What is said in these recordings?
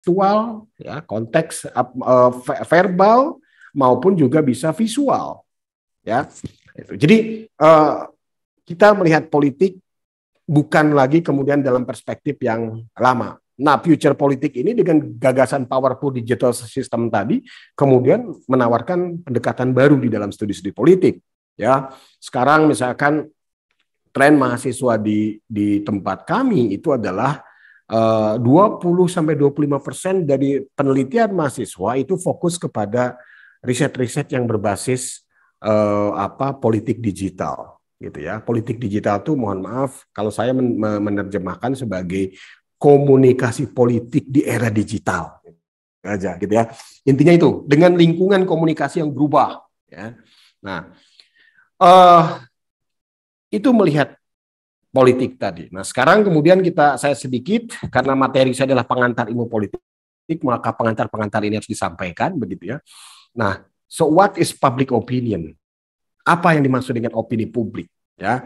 tekstual, ya, konteks uh, verbal maupun juga bisa visual. Ya. Itu. Jadi uh, kita melihat politik bukan lagi kemudian dalam perspektif yang lama. Nah, future politik ini dengan gagasan powerful digital system tadi kemudian menawarkan pendekatan baru di dalam studi-studi politik. Ya, sekarang misalkan tren mahasiswa di di tempat kami itu adalah 20 eh, sampai 25 persen dari penelitian mahasiswa itu fokus kepada riset-riset yang berbasis uh, apa politik digital gitu ya. Politik digital tuh mohon maaf kalau saya men menerjemahkan sebagai komunikasi politik di era digital aja gitu ya. Intinya itu dengan lingkungan komunikasi yang berubah ya. Nah, uh, itu melihat politik tadi. Nah, sekarang kemudian kita saya sedikit karena materi saya adalah pengantar ilmu politik, maka pengantar-pengantar ini harus disampaikan begitu ya. Nah, so what is public opinion? Apa yang dimaksud dengan opini publik ya?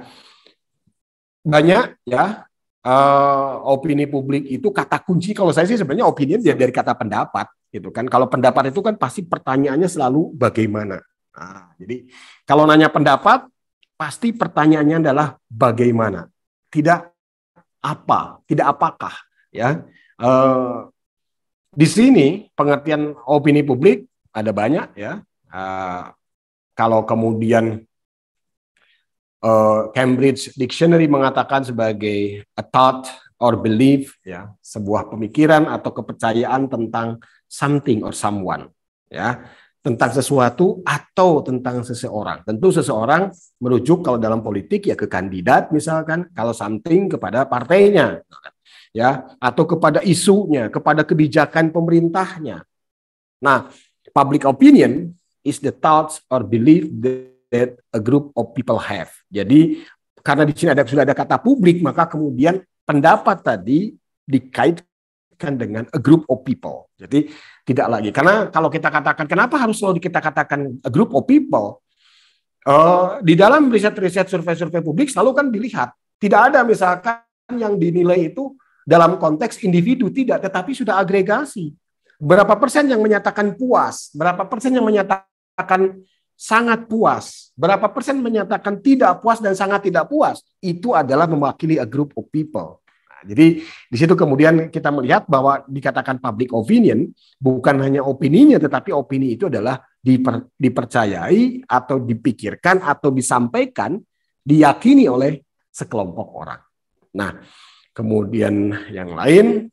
Banyak ya Uh, opini publik itu kata kunci kalau saya sih sebenarnya opinion opini dari kata pendapat gitu kan kalau pendapat itu kan pasti pertanyaannya selalu bagaimana nah, jadi kalau nanya pendapat pasti pertanyaannya adalah bagaimana tidak apa, tidak apakah, ya. Eh, di sini pengertian opini publik ada banyak, ya. Eh, kalau kemudian eh, Cambridge Dictionary mengatakan sebagai a thought or belief, ya, sebuah pemikiran atau kepercayaan tentang something or someone, ya tentang sesuatu atau tentang seseorang. Tentu seseorang merujuk kalau dalam politik ya ke kandidat misalkan, kalau something kepada partainya. Ya, atau kepada isunya, kepada kebijakan pemerintahnya. Nah, public opinion is the thoughts or belief that a group of people have. Jadi karena di sini ada sudah ada kata publik, maka kemudian pendapat tadi dikait dikaitkan dengan a group of people. Jadi tidak lagi karena kalau kita katakan kenapa harus selalu kita katakan a group of people uh, di dalam riset-riset survei-survei publik selalu kan dilihat tidak ada misalkan yang dinilai itu dalam konteks individu tidak tetapi sudah agregasi berapa persen yang menyatakan puas berapa persen yang menyatakan sangat puas, berapa persen menyatakan tidak puas dan sangat tidak puas, itu adalah mewakili a group of people jadi di situ kemudian kita melihat bahwa dikatakan public opinion bukan hanya opininya, tetapi opini itu adalah diper, dipercayai atau dipikirkan atau disampaikan, diyakini oleh sekelompok orang. Nah, kemudian yang lain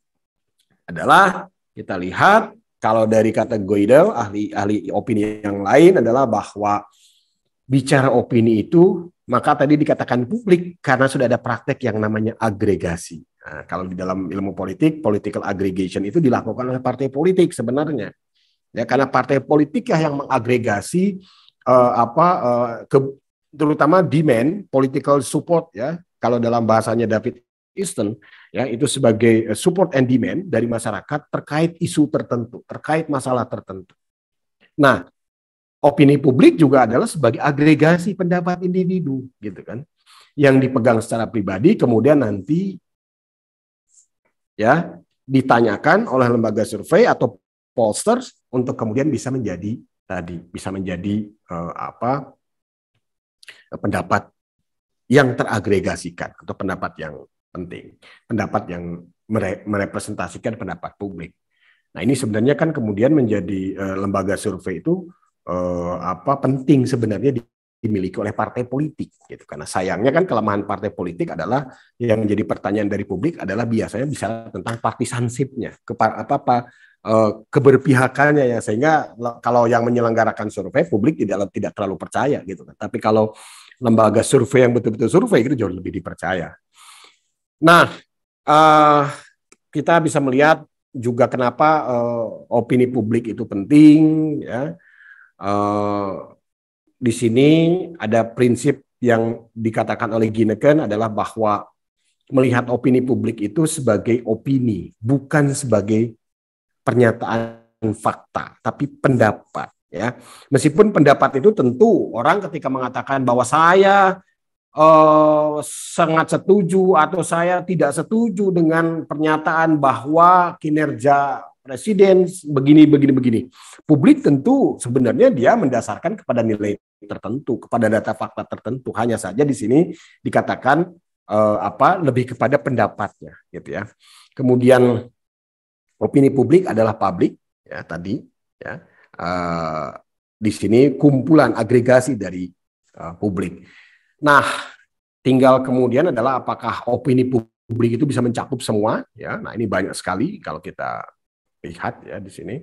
adalah kita lihat kalau dari kata Goidel, ahli ahli opini yang lain adalah bahwa bicara opini itu maka tadi dikatakan publik karena sudah ada praktek yang namanya agregasi. Nah, kalau di dalam ilmu politik, political aggregation itu dilakukan oleh partai politik sebenarnya. Ya, karena partai politik yang mengagregasi uh, apa uh, ke, terutama demand political support ya. Kalau dalam bahasanya David Easton ya itu sebagai eh, support and demand dari masyarakat terkait isu tertentu, terkait masalah tertentu. Nah, opini publik juga adalah sebagai agregasi pendapat individu gitu kan yang dipegang secara pribadi kemudian nanti ya ditanyakan oleh lembaga survei atau pollsters untuk kemudian bisa menjadi tadi bisa menjadi uh, apa eh, pendapat yang teragregasikan atau pendapat yang penting, pendapat yang mere merepresentasikan pendapat publik. Nah, ini sebenarnya kan kemudian menjadi uh, lembaga survei itu uh, apa penting sebenarnya di, dimiliki oleh partai politik gitu karena sayangnya kan kelemahan partai politik adalah yang menjadi pertanyaan dari publik adalah biasanya bisa tentang partisansipnya, ke apa apa eh, keberpihakannya ya sehingga kalau yang menyelenggarakan survei publik tidak tidak terlalu percaya gitu kan. tapi kalau lembaga survei yang betul-betul survei itu jauh lebih dipercaya nah uh, kita bisa melihat juga kenapa uh, opini publik itu penting ya uh, di sini ada prinsip yang dikatakan oleh Gineken adalah bahwa melihat opini publik itu sebagai opini, bukan sebagai pernyataan fakta, tapi pendapat ya. Meskipun pendapat itu tentu orang ketika mengatakan bahwa saya eh, sangat setuju atau saya tidak setuju dengan pernyataan bahwa kinerja presiden begini begini begini. Publik tentu sebenarnya dia mendasarkan kepada nilai tertentu kepada data fakta tertentu hanya saja di sini dikatakan uh, apa lebih kepada pendapatnya gitu ya kemudian opini publik adalah publik ya tadi ya uh, di sini kumpulan agregasi dari uh, publik nah tinggal kemudian adalah apakah opini publik itu bisa mencakup semua ya nah ini banyak sekali kalau kita lihat ya di sini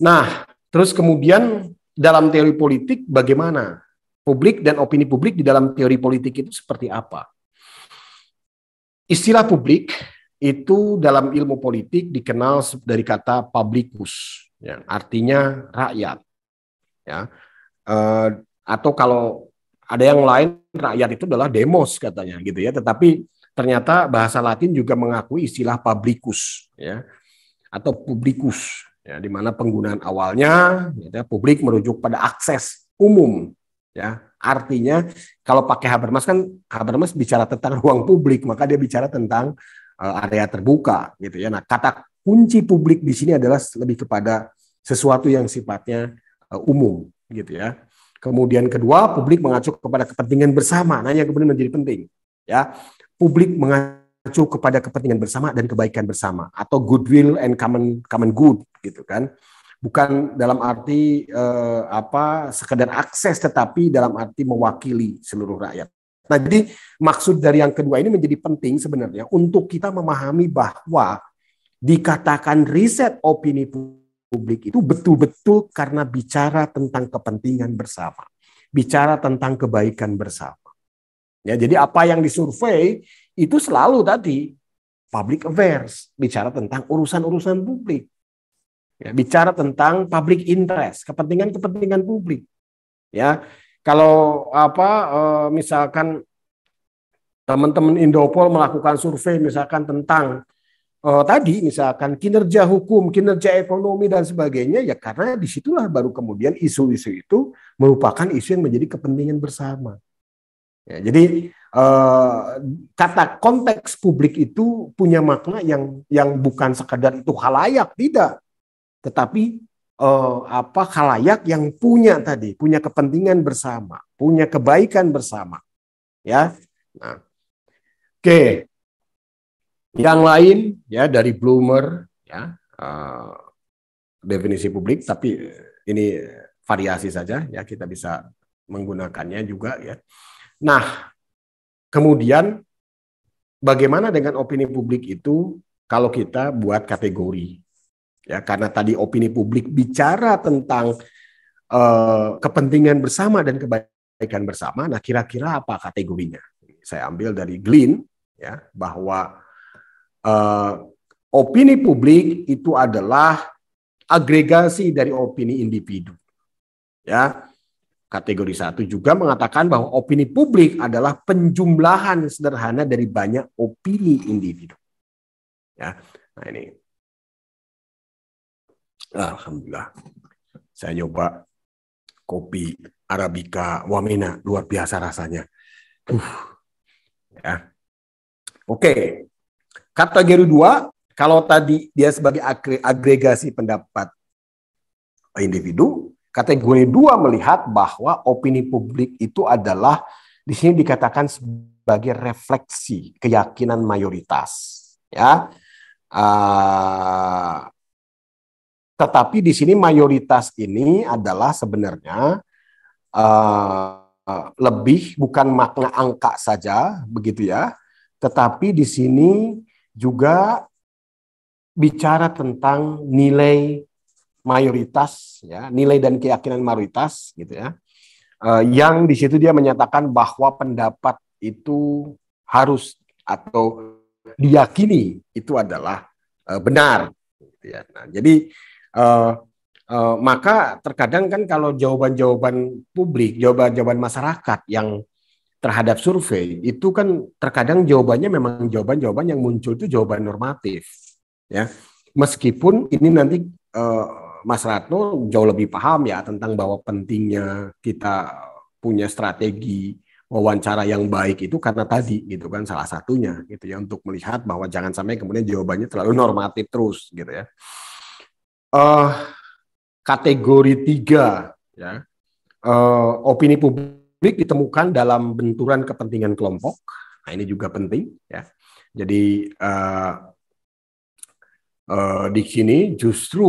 nah terus kemudian dalam teori politik bagaimana? Publik dan opini publik di dalam teori politik itu seperti apa? Istilah publik itu dalam ilmu politik dikenal dari kata publicus, yang artinya rakyat. Ya. e, atau kalau ada yang lain rakyat itu adalah demos katanya gitu ya, tetapi ternyata bahasa Latin juga mengakui istilah publicus ya atau publicus ya, di mana penggunaan awalnya gitu ya, publik merujuk pada akses umum ya artinya kalau pakai Habermas kan Habermas bicara tentang ruang publik maka dia bicara tentang eh, area terbuka gitu ya nah kata kunci publik di sini adalah lebih kepada sesuatu yang sifatnya eh, umum gitu ya kemudian kedua publik mengacu kepada kepentingan bersama nah yang kemudian menjadi penting ya publik mengacu kepada kepentingan bersama dan kebaikan bersama atau goodwill and common common good gitu kan bukan dalam arti eh, apa sekedar akses tetapi dalam arti mewakili seluruh rakyat. Nah, jadi maksud dari yang kedua ini menjadi penting sebenarnya untuk kita memahami bahwa dikatakan riset opini publik itu betul-betul karena bicara tentang kepentingan bersama, bicara tentang kebaikan bersama. Ya, jadi apa yang disurvei itu selalu tadi public affairs, bicara tentang urusan-urusan publik Ya, bicara tentang public interest, kepentingan-kepentingan publik. Ya, kalau apa eh, misalkan teman-teman Indopol melakukan survei misalkan tentang uh, tadi misalkan kinerja hukum, kinerja ekonomi dan sebagainya ya karena disitulah baru kemudian isu-isu itu merupakan isu yang menjadi kepentingan bersama. Ya, jadi uh, kata konteks publik itu punya makna yang yang bukan sekadar itu halayak tidak, tetapi eh, apa kalayak yang punya tadi, punya kepentingan bersama, punya kebaikan bersama. Ya. Nah. Oke. Yang lain ya dari Bloomer ya, eh, definisi publik tapi eh, ini variasi saja ya kita bisa menggunakannya juga ya. Nah, kemudian bagaimana dengan opini publik itu kalau kita buat kategori ya karena tadi opini publik bicara tentang uh, kepentingan bersama dan kebaikan bersama nah kira-kira apa kategorinya saya ambil dari Glenn, ya bahwa uh, opini publik itu adalah agregasi dari opini individu ya kategori satu juga mengatakan bahwa opini publik adalah penjumlahan sederhana dari banyak opini individu ya nah ini Alhamdulillah. Saya nyoba kopi Arabica Wamena, luar biasa rasanya. Uh, ya. Oke, okay. kategori dua, kalau tadi dia sebagai agregasi pendapat individu, kategori dua melihat bahwa opini publik itu adalah di sini dikatakan sebagai refleksi keyakinan mayoritas. Ya, uh, tetapi di sini mayoritas ini adalah sebenarnya uh, lebih bukan makna angka saja begitu ya, tetapi di sini juga bicara tentang nilai mayoritas ya, nilai dan keyakinan mayoritas gitu ya. Uh, yang di situ dia menyatakan bahwa pendapat itu harus atau diyakini itu adalah uh, benar gitu ya. Nah, jadi uh, uh, maka terkadang kan kalau jawaban-jawaban publik, jawaban-jawaban masyarakat yang terhadap survei itu kan terkadang jawabannya memang jawaban-jawaban yang muncul itu jawaban normatif, ya. Meskipun ini nanti uh, Mas Ratno jauh lebih paham ya tentang bahwa pentingnya kita punya strategi wawancara yang baik itu karena tadi gitu kan salah satunya gitu ya untuk melihat bahwa jangan sampai kemudian jawabannya terlalu normatif terus gitu ya uh, kategori tiga ya uh, opini publik ditemukan dalam benturan kepentingan kelompok nah ini juga penting ya jadi uh, uh, di sini justru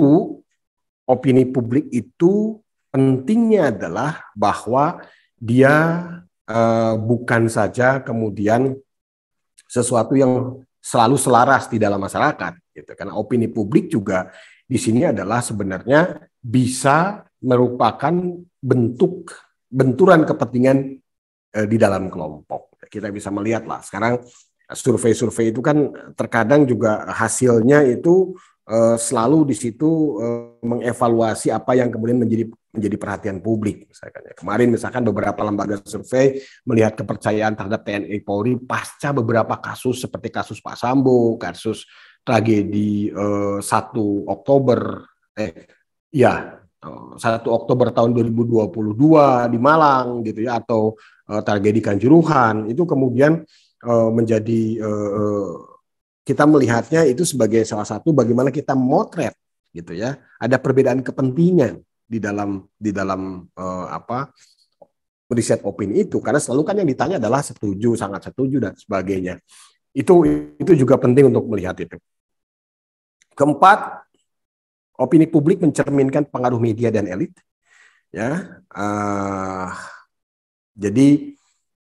opini publik itu pentingnya adalah bahwa dia uh, bukan saja kemudian sesuatu yang selalu selaras di dalam masyarakat gitu karena opini publik juga di sini adalah sebenarnya bisa merupakan bentuk benturan kepentingan eh, di dalam kelompok. Kita bisa melihatlah sekarang survei-survei itu kan terkadang juga hasilnya itu eh, selalu di situ eh, mengevaluasi apa yang kemudian menjadi menjadi perhatian publik misalkan ya. Kemarin misalkan beberapa lembaga survei melihat kepercayaan terhadap TNI Polri pasca beberapa kasus seperti kasus Pak Sambo, kasus tragedi eh, satu 1 Oktober eh ya 1 Oktober tahun 2022 di Malang gitu ya atau eh, tragedi Kanjuruhan itu kemudian eh, menjadi eh, eh, kita melihatnya itu sebagai salah satu bagaimana kita motret gitu ya ada perbedaan kepentingan di dalam di dalam uh, apa riset opini itu karena selalu kan yang ditanya adalah setuju sangat setuju dan sebagainya itu itu juga penting untuk melihat itu. Keempat, opini publik mencerminkan pengaruh media dan elit. Ya, uh, jadi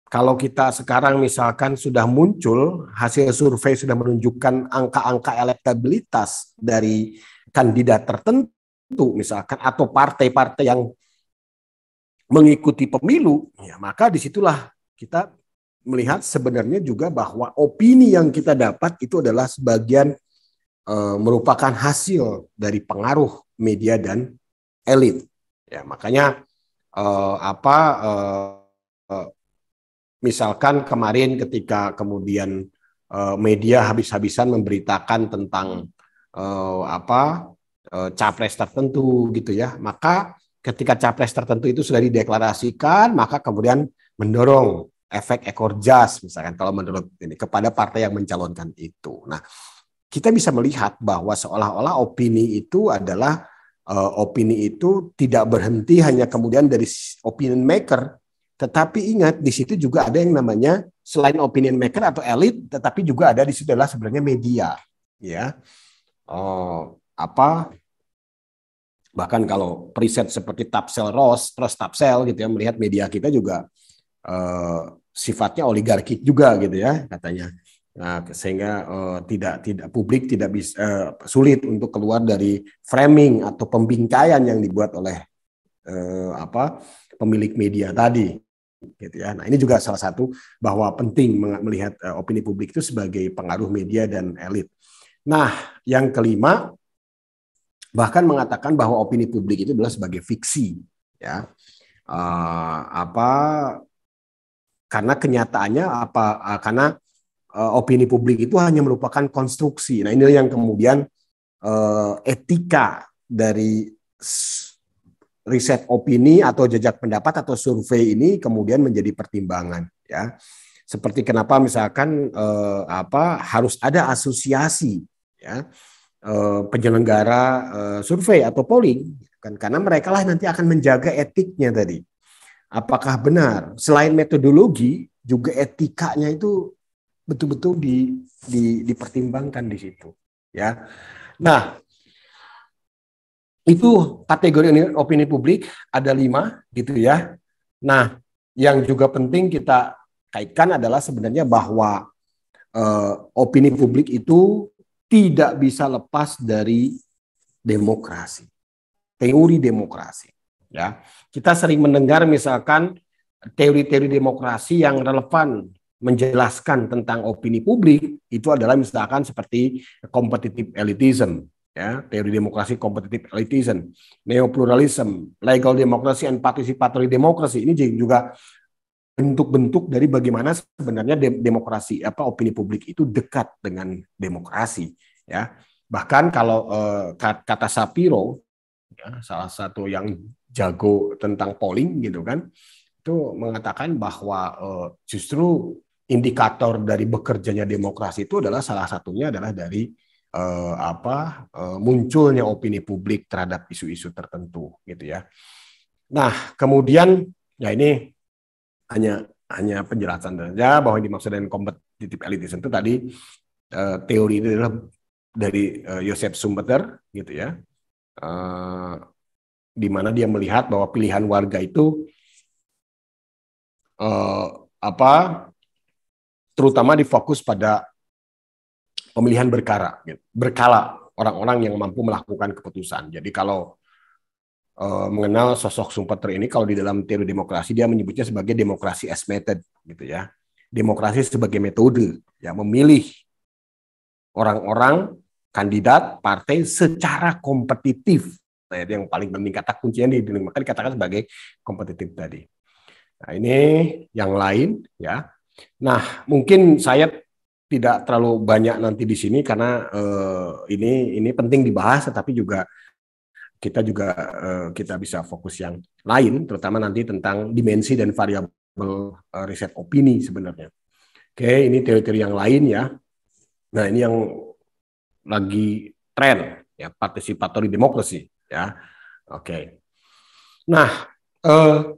kalau kita sekarang misalkan sudah muncul hasil survei sudah menunjukkan angka-angka elektabilitas dari kandidat tertentu misalkan atau partai-partai yang mengikuti pemilu, ya maka disitulah kita melihat sebenarnya juga bahwa opini yang kita dapat itu adalah sebagian e, merupakan hasil dari pengaruh media dan elit. Ya, makanya e, apa e, misalkan kemarin ketika kemudian e, media habis-habisan memberitakan tentang e, apa e, capres tertentu gitu ya, maka ketika capres tertentu itu sudah dideklarasikan, maka kemudian mendorong efek ekor jas misalkan kalau menurut ini kepada partai yang mencalonkan itu. Nah, kita bisa melihat bahwa seolah-olah opini itu adalah uh, opini itu tidak berhenti hanya kemudian dari opinion maker, tetapi ingat di situ juga ada yang namanya selain opinion maker atau elit, tetapi juga ada di situ adalah sebenarnya media, ya. Oh, apa bahkan kalau preset seperti Tapsel Ross, Ross Tapsel gitu ya melihat media kita juga eh, sifatnya oligarki juga gitu ya katanya. Nah, sehingga uh, tidak tidak publik tidak bisa uh, eh, sulit untuk keluar dari framing atau pembingkaian yang dibuat oleh uh, apa pemilik media tadi gitu ya. Nah, ini juga salah satu bahwa penting melihat uh, opini publik itu sebagai pengaruh media dan elit. Nah, yang kelima bahkan mengatakan bahwa opini publik itu adalah sebagai fiksi ya. Uh, apa karena kenyataannya apa uh, karena uh, opini publik itu hanya merupakan konstruksi. Nah, ini yang kemudian uh, etika dari riset opini atau jejak pendapat atau survei ini kemudian menjadi pertimbangan ya. Seperti kenapa misalkan eh, apa harus ada asosiasi ya penyelenggara eh, survei atau polling kan karena merekalah nanti akan menjaga etiknya tadi apakah benar selain metodologi juga etikanya itu betul-betul di, di, dipertimbangkan di situ ya nah itu kategori opini publik ada lima gitu ya nah yang juga penting kita kaitkan adalah sebenarnya bahwa eh, opini publik itu tidak bisa lepas dari demokrasi teori demokrasi ya kita sering mendengar misalkan teori-teori demokrasi yang relevan menjelaskan tentang opini publik itu adalah misalkan seperti competitive elitism, ya teori demokrasi kompetitif elitism, neopluralism, legal demokrasi and participatory demokrasi ini juga bentuk-bentuk dari bagaimana sebenarnya demokrasi apa opini publik itu dekat dengan demokrasi ya bahkan kalau eh, kata Sapiro ya, salah satu yang jago tentang polling gitu kan itu mengatakan bahwa uh, justru indikator dari bekerjanya demokrasi itu adalah salah satunya adalah dari uh, apa uh, munculnya opini publik terhadap isu-isu tertentu gitu ya. Nah, kemudian ya ini hanya hanya penjelasan saja bahwa yang dimaksud dengan competitive elitism itu tadi uh, teori itu adalah dari uh, Joseph Sumpeter gitu ya. Uh, di mana dia melihat bahwa pilihan warga itu uh, apa terutama difokus pada pemilihan berkara gitu. berkala orang-orang yang mampu melakukan keputusan. Jadi kalau uh, mengenal sosok Sumpeter ini kalau di dalam teori demokrasi dia menyebutnya sebagai demokrasi as method gitu ya. Demokrasi sebagai metode yang memilih orang-orang kandidat partai secara kompetitif Nah, itu yang paling penting kata kuncinya di dealing maka dikatakan sebagai kompetitif tadi. Nah, ini yang lain ya. Nah, mungkin saya tidak terlalu banyak nanti di sini karena eh, ini ini penting dibahas tetapi juga kita juga eh, kita bisa fokus yang lain terutama nanti tentang dimensi dan variabel eh, riset opini sebenarnya. Oke, ini teori-teori yang lain ya. Nah, ini yang lagi tren ya participatory demokrasi ya. Oke. Okay. Nah, uh,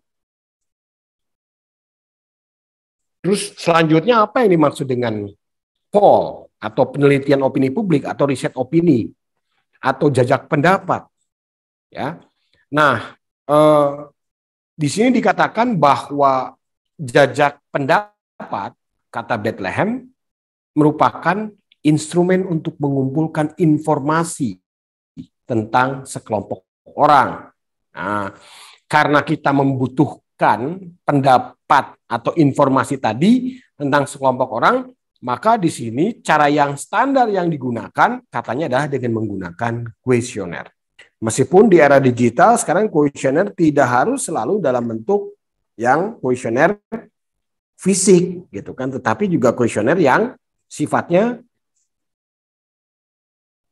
terus selanjutnya apa yang dimaksud dengan poll atau penelitian opini publik atau riset opini atau jajak pendapat? Ya. Nah, uh, di sini dikatakan bahwa jajak pendapat kata Bethlehem merupakan instrumen untuk mengumpulkan informasi tentang sekelompok orang. Nah, karena kita membutuhkan pendapat atau informasi tadi tentang sekelompok orang, maka di sini cara yang standar yang digunakan katanya adalah dengan menggunakan kuesioner. Meskipun di era digital sekarang kuesioner tidak harus selalu dalam bentuk yang kuesioner fisik gitu kan, tetapi juga kuesioner yang sifatnya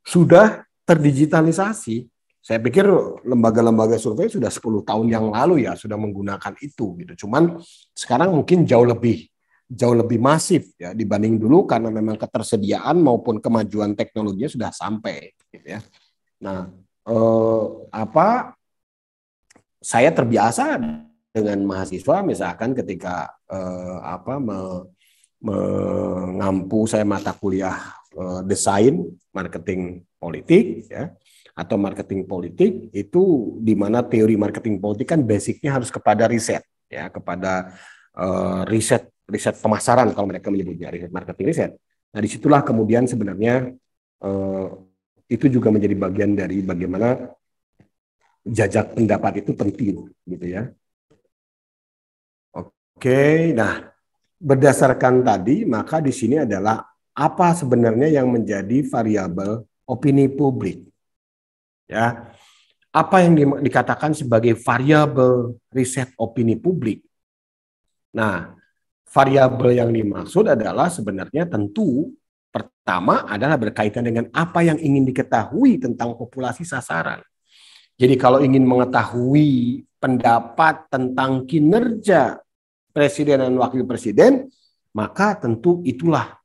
sudah terdigitalisasi. Saya pikir lembaga-lembaga survei sudah 10 tahun yang lalu ya sudah menggunakan itu gitu. Cuman sekarang mungkin jauh lebih jauh lebih masif ya dibanding dulu karena memang ketersediaan maupun kemajuan teknologinya sudah sampai gitu ya. Nah, eh, apa saya terbiasa dengan mahasiswa misalkan ketika eh, apa me, mengampu saya mata kuliah Eh, desain marketing politik ya atau marketing politik itu di mana teori marketing politik kan basicnya harus kepada riset ya kepada uh, riset riset pemasaran kalau mereka menyebutnya riset marketing riset. Nah disitulah kemudian sebenarnya uh, itu juga menjadi bagian dari bagaimana jajak pendapat itu penting gitu ya. Oke, nah berdasarkan tadi maka di sini adalah apa sebenarnya yang menjadi variabel opini publik. Ya. Apa yang di, dikatakan sebagai variabel riset opini publik? Nah, variabel yang dimaksud adalah sebenarnya tentu pertama adalah berkaitan dengan apa yang ingin diketahui tentang populasi sasaran. Jadi kalau ingin mengetahui pendapat tentang kinerja presiden dan wakil presiden, maka tentu itulah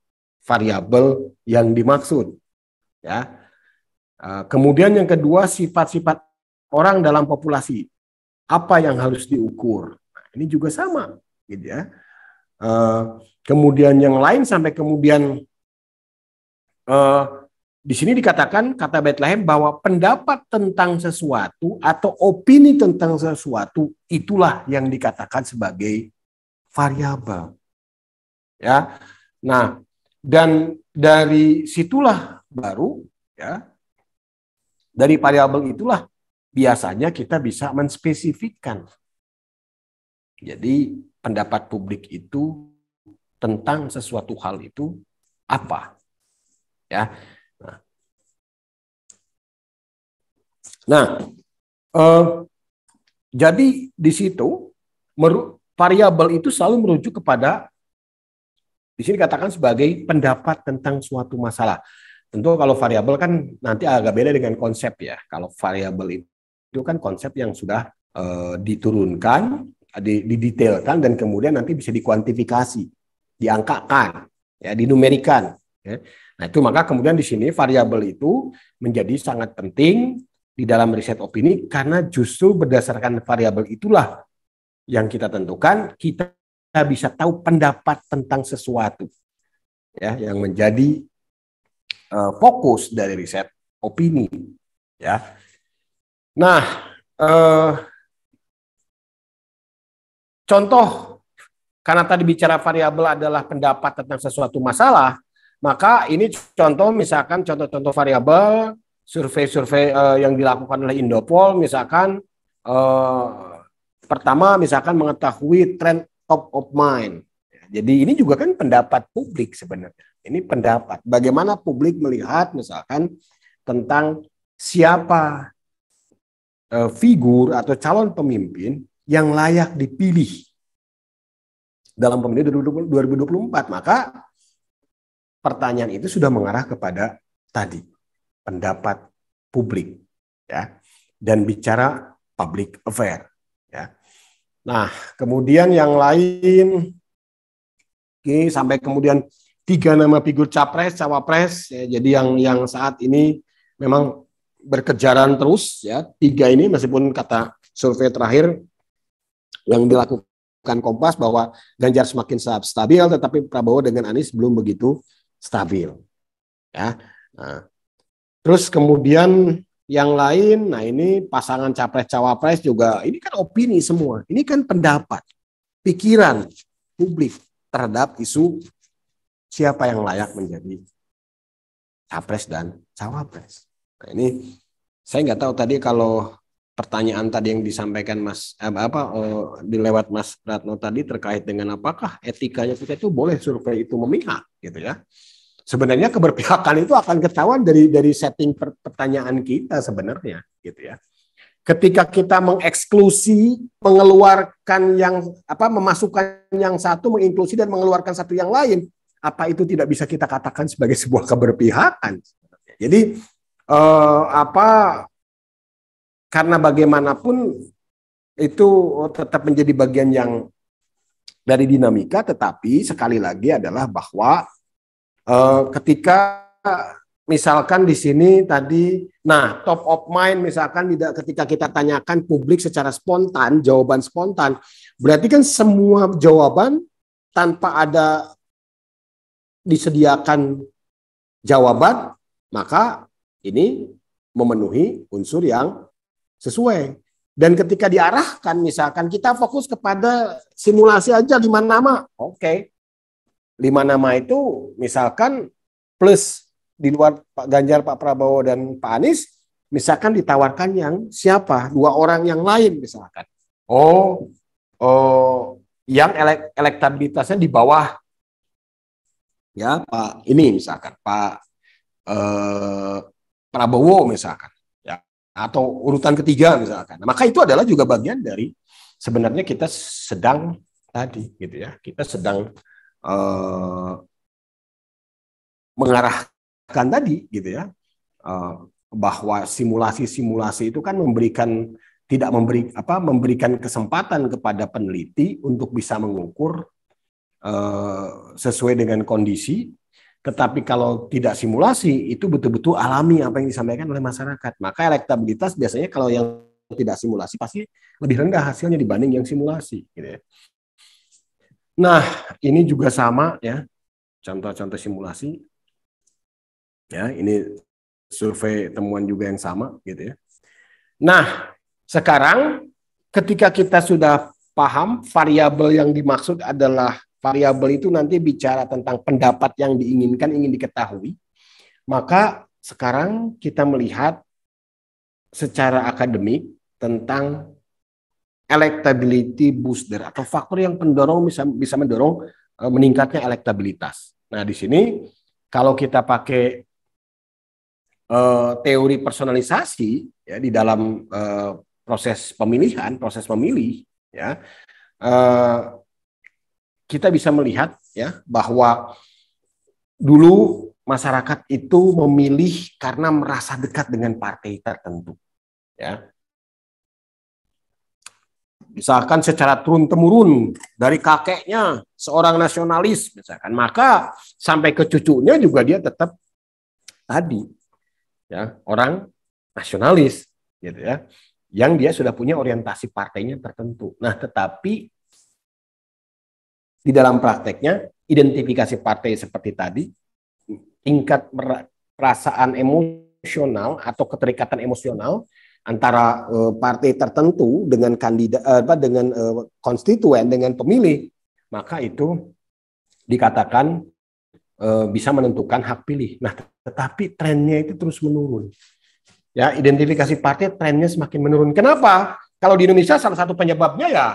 variabel yang dimaksud. Ya. Eh, kemudian yang kedua sifat-sifat orang dalam populasi. Apa yang harus diukur? Nah, ini juga sama, gitu ya. Eh, kemudian yang lain sampai kemudian eh, di sini dikatakan kata Bethlehem bahwa pendapat tentang sesuatu atau opini tentang sesuatu itulah yang dikatakan sebagai variabel. Ya. Nah, dan dari situlah baru ya dari variabel itulah biasanya kita bisa menspesifikkan. Jadi pendapat publik itu tentang sesuatu hal itu apa? Ya. Nah, eh, jadi di situ variabel itu selalu merujuk kepada di sini katakan sebagai pendapat tentang suatu masalah. Tentu kalau variabel kan nanti agak beda dengan konsep ya. Kalau variabel itu kan konsep yang sudah e, diturunkan, didetailkan dan kemudian nanti bisa dikuantifikasi, diangkakan, ya dinumerikan. Ya. Nah itu maka kemudian di sini variabel itu menjadi sangat penting di dalam riset opini karena justru berdasarkan variabel itulah yang kita tentukan kita kita bisa tahu pendapat tentang sesuatu ya yang menjadi uh, fokus dari riset opini ya nah uh, contoh karena tadi bicara variabel adalah pendapat tentang sesuatu masalah maka ini contoh misalkan contoh-contoh variabel survei-survei uh, yang dilakukan oleh Indopol misalkan uh, pertama misalkan mengetahui tren top of mind. Ya, jadi ini juga kan pendapat publik sebenarnya. Ini pendapat. Bagaimana publik melihat misalkan tentang siapa e, figur atau calon pemimpin yang layak dipilih dalam pemilu 2024. Maka pertanyaan itu sudah mengarah kepada tadi pendapat publik ya dan bicara public affair. Nah, kemudian yang lain, oke, sampai kemudian tiga nama figur capres, cawapres, ya, jadi yang yang saat ini memang berkejaran terus, ya tiga ini meskipun kata survei terakhir yang dilakukan Kompas bahwa Ganjar semakin stabil, tetapi Prabowo dengan Anies belum begitu stabil, ya. Nah, terus kemudian yang lain, nah ini pasangan capres-cawapres juga, ini kan opini semua, ini kan pendapat, pikiran publik terhadap isu siapa yang layak menjadi capres dan cawapres. Nah ini saya nggak tahu tadi kalau pertanyaan tadi yang disampaikan Mas eh, apa oh, dilewat Mas Ratno tadi terkait dengan apakah etikanya kita itu boleh survei itu memihak gitu ya sebenarnya keberpihakan itu akan ketahuan dari dari setting pertanyaan kita sebenarnya gitu ya ketika kita mengeksklusi mengeluarkan yang apa memasukkan yang satu menginklusi dan mengeluarkan satu yang lain apa itu tidak bisa kita katakan sebagai sebuah keberpihakan jadi eh, apa karena bagaimanapun itu tetap menjadi bagian yang dari dinamika tetapi sekali lagi adalah bahwa Eh, ketika misalkan di sini tadi, nah top of mind misalkan tidak ketika kita tanyakan publik secara spontan, jawaban spontan, berarti kan semua jawaban tanpa ada disediakan jawaban, maka ini memenuhi unsur yang sesuai. Dan ketika diarahkan misalkan kita fokus kepada simulasi aja lima nama, oke. Okay lima nama itu misalkan plus di luar Pak Ganjar, Pak Prabowo dan Pak Anies, misalkan ditawarkan yang siapa dua orang yang lain misalkan. Oh, oh yang elek elektabilitasnya di bawah ya Pak ini misalkan Pak eh, Prabowo misalkan ya atau urutan ketiga misalkan. Nah, maka itu adalah juga bagian dari sebenarnya kita sedang tadi gitu ya kita sedang uh, mengarahkan tadi gitu ya uh, bahwa simulasi-simulasi itu kan memberikan tidak memberi apa memberikan kesempatan kepada peneliti untuk bisa mengukur uh, sesuai dengan kondisi tetapi kalau tidak simulasi itu betul-betul alami apa yang disampaikan oleh masyarakat maka elektabilitas biasanya kalau yang tidak simulasi pasti lebih rendah hasilnya dibanding yang simulasi gitu ya. Nah, ini juga sama ya, contoh-contoh simulasi. Ya, ini survei temuan juga yang sama gitu ya. Nah, sekarang ketika kita sudah paham variabel yang dimaksud adalah variabel itu nanti bicara tentang pendapat yang diinginkan ingin diketahui, maka sekarang kita melihat secara akademik tentang electability booster atau faktor yang pendorong bisa bisa mendorong uh, meningkatnya elektabilitas. Nah, di sini kalau kita pakai uh, teori personalisasi ya di dalam uh, proses pemilihan, proses memilih ya. Uh, kita bisa melihat ya bahwa dulu masyarakat itu memilih karena merasa dekat dengan partai tertentu ya misalkan secara turun temurun dari kakeknya seorang nasionalis misalkan maka sampai ke cucunya juga dia tetap tadi ya orang nasionalis gitu ya yang dia sudah punya orientasi partainya tertentu nah tetapi di dalam prakteknya identifikasi partai seperti tadi tingkat perasaan emosional atau keterikatan emosional antara uh, partai tertentu dengan kandidat eh, apa dengan uh, konstituen dengan pemilih maka itu dikatakan uh, bisa menentukan hak pilih. Nah, tetapi trennya itu terus menurun. Ya, identifikasi partai trennya semakin menurun. Kenapa? Kalau di Indonesia salah satu penyebabnya ya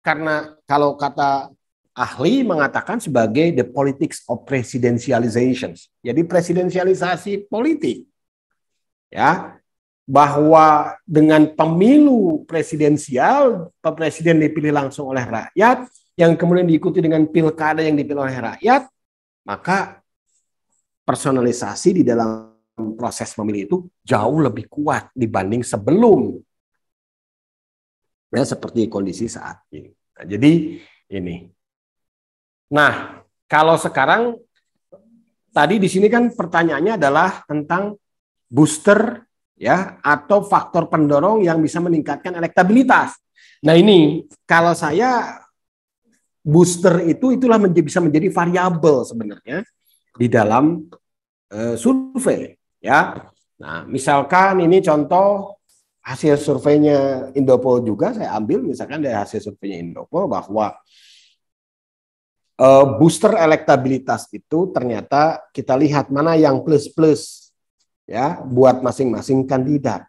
karena kalau kata ahli mengatakan sebagai the politics of presidentialization. Jadi presidensialisasi politik. Ya, bahwa dengan pemilu presidensial, presiden dipilih langsung oleh rakyat, yang kemudian diikuti dengan pilkada yang dipilih oleh rakyat, maka personalisasi di dalam proses pemilih itu jauh lebih kuat dibanding sebelum ya seperti kondisi saat ini. Nah, jadi ini. Nah, kalau sekarang tadi di sini kan pertanyaannya adalah tentang booster ya atau faktor pendorong yang bisa meningkatkan elektabilitas. Nah ini kalau saya booster itu itulah menjadi, bisa menjadi variabel sebenarnya di dalam e, survei ya. Nah misalkan ini contoh hasil surveinya Indopol juga saya ambil misalkan dari hasil surveinya Indopol bahwa eh, booster elektabilitas itu ternyata kita lihat mana yang plus plus ya buat masing-masing kandidat.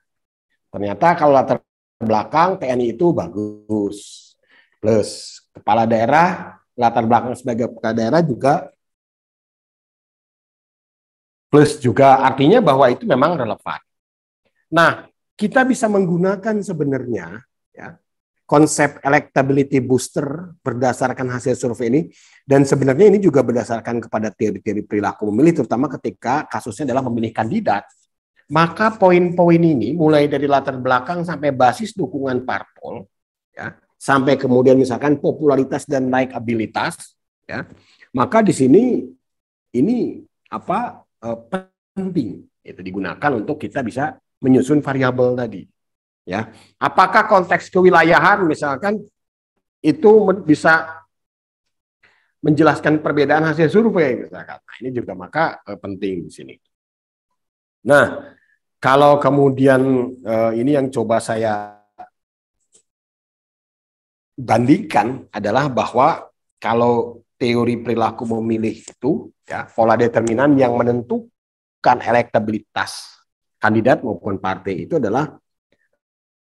Ternyata kalau latar belakang TNI itu bagus. Plus kepala daerah latar belakang sebagai kepala daerah juga plus juga artinya bahwa itu memang relevan. Nah, kita bisa menggunakan sebenarnya ya konsep electability booster berdasarkan hasil survei ini dan sebenarnya ini juga berdasarkan kepada teori-teori perilaku memilih terutama ketika kasusnya adalah memilih kandidat maka poin-poin ini mulai dari latar belakang sampai basis dukungan parpol ya sampai kemudian misalkan popularitas dan abilitas ya maka di sini ini apa eh, penting itu digunakan untuk kita bisa menyusun variabel tadi Ya, apakah konteks kewilayahan misalkan itu bisa menjelaskan perbedaan hasil survei misalkan. Nah, ini juga maka eh, penting di sini. Nah, kalau kemudian eh, ini yang coba saya bandingkan adalah bahwa kalau teori perilaku memilih itu ya pola determinan yang menentukan elektabilitas kandidat maupun partai itu adalah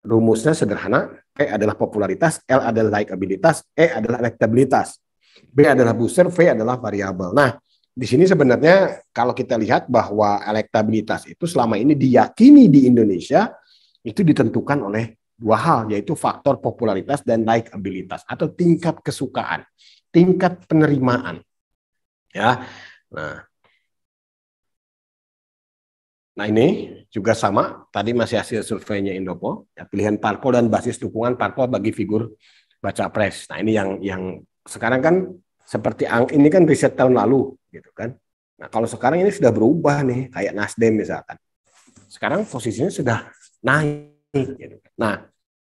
rumusnya sederhana, E adalah popularitas, L adalah likabilitas, E adalah elektabilitas, B adalah booster, V adalah variabel. Nah, di sini sebenarnya kalau kita lihat bahwa elektabilitas itu selama ini diyakini di Indonesia itu ditentukan oleh dua hal yaitu faktor popularitas dan likabilitas atau tingkat kesukaan, tingkat penerimaan. Ya. Nah, Nah ini juga sama, tadi masih hasil surveinya Indopo, ya, pilihan parpol dan basis dukungan parpol bagi figur baca pres. Nah ini yang yang sekarang kan seperti ini kan riset tahun lalu gitu kan. Nah kalau sekarang ini sudah berubah nih, kayak Nasdem misalkan. Sekarang posisinya sudah naik. Gitu. Kan. Nah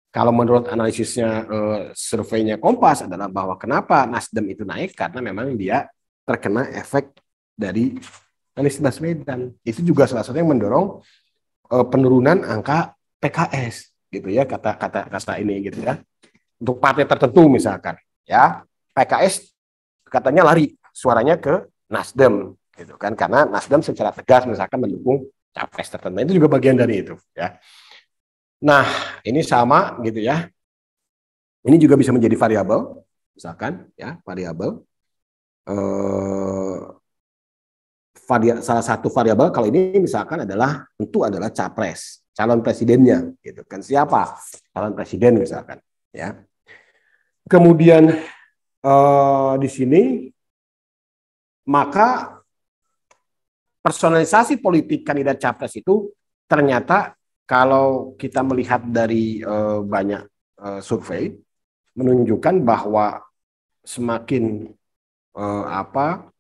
kalau menurut analisisnya eh, surveinya Kompas adalah bahwa kenapa Nasdem itu naik karena memang dia terkena efek dari Anies Baswedan. Itu juga salah satu yang mendorong uh, penurunan angka PKS gitu ya kata kata kata ini gitu ya. Untuk partai tertentu misalkan ya PKS katanya lari suaranya ke Nasdem gitu kan karena Nasdem secara tegas misalkan mendukung capres tertentu itu juga bagian dari itu ya. Nah, ini sama gitu ya. Ini juga bisa menjadi variabel misalkan ya, variabel eh, varia, salah satu variabel kalau ini misalkan adalah tentu adalah capres calon presidennya gitu kan siapa calon presiden misalkan ya kemudian eh, di sini maka personalisasi politik kandidat capres itu ternyata kalau kita melihat dari eh, banyak eh, survei menunjukkan bahwa semakin eh, apa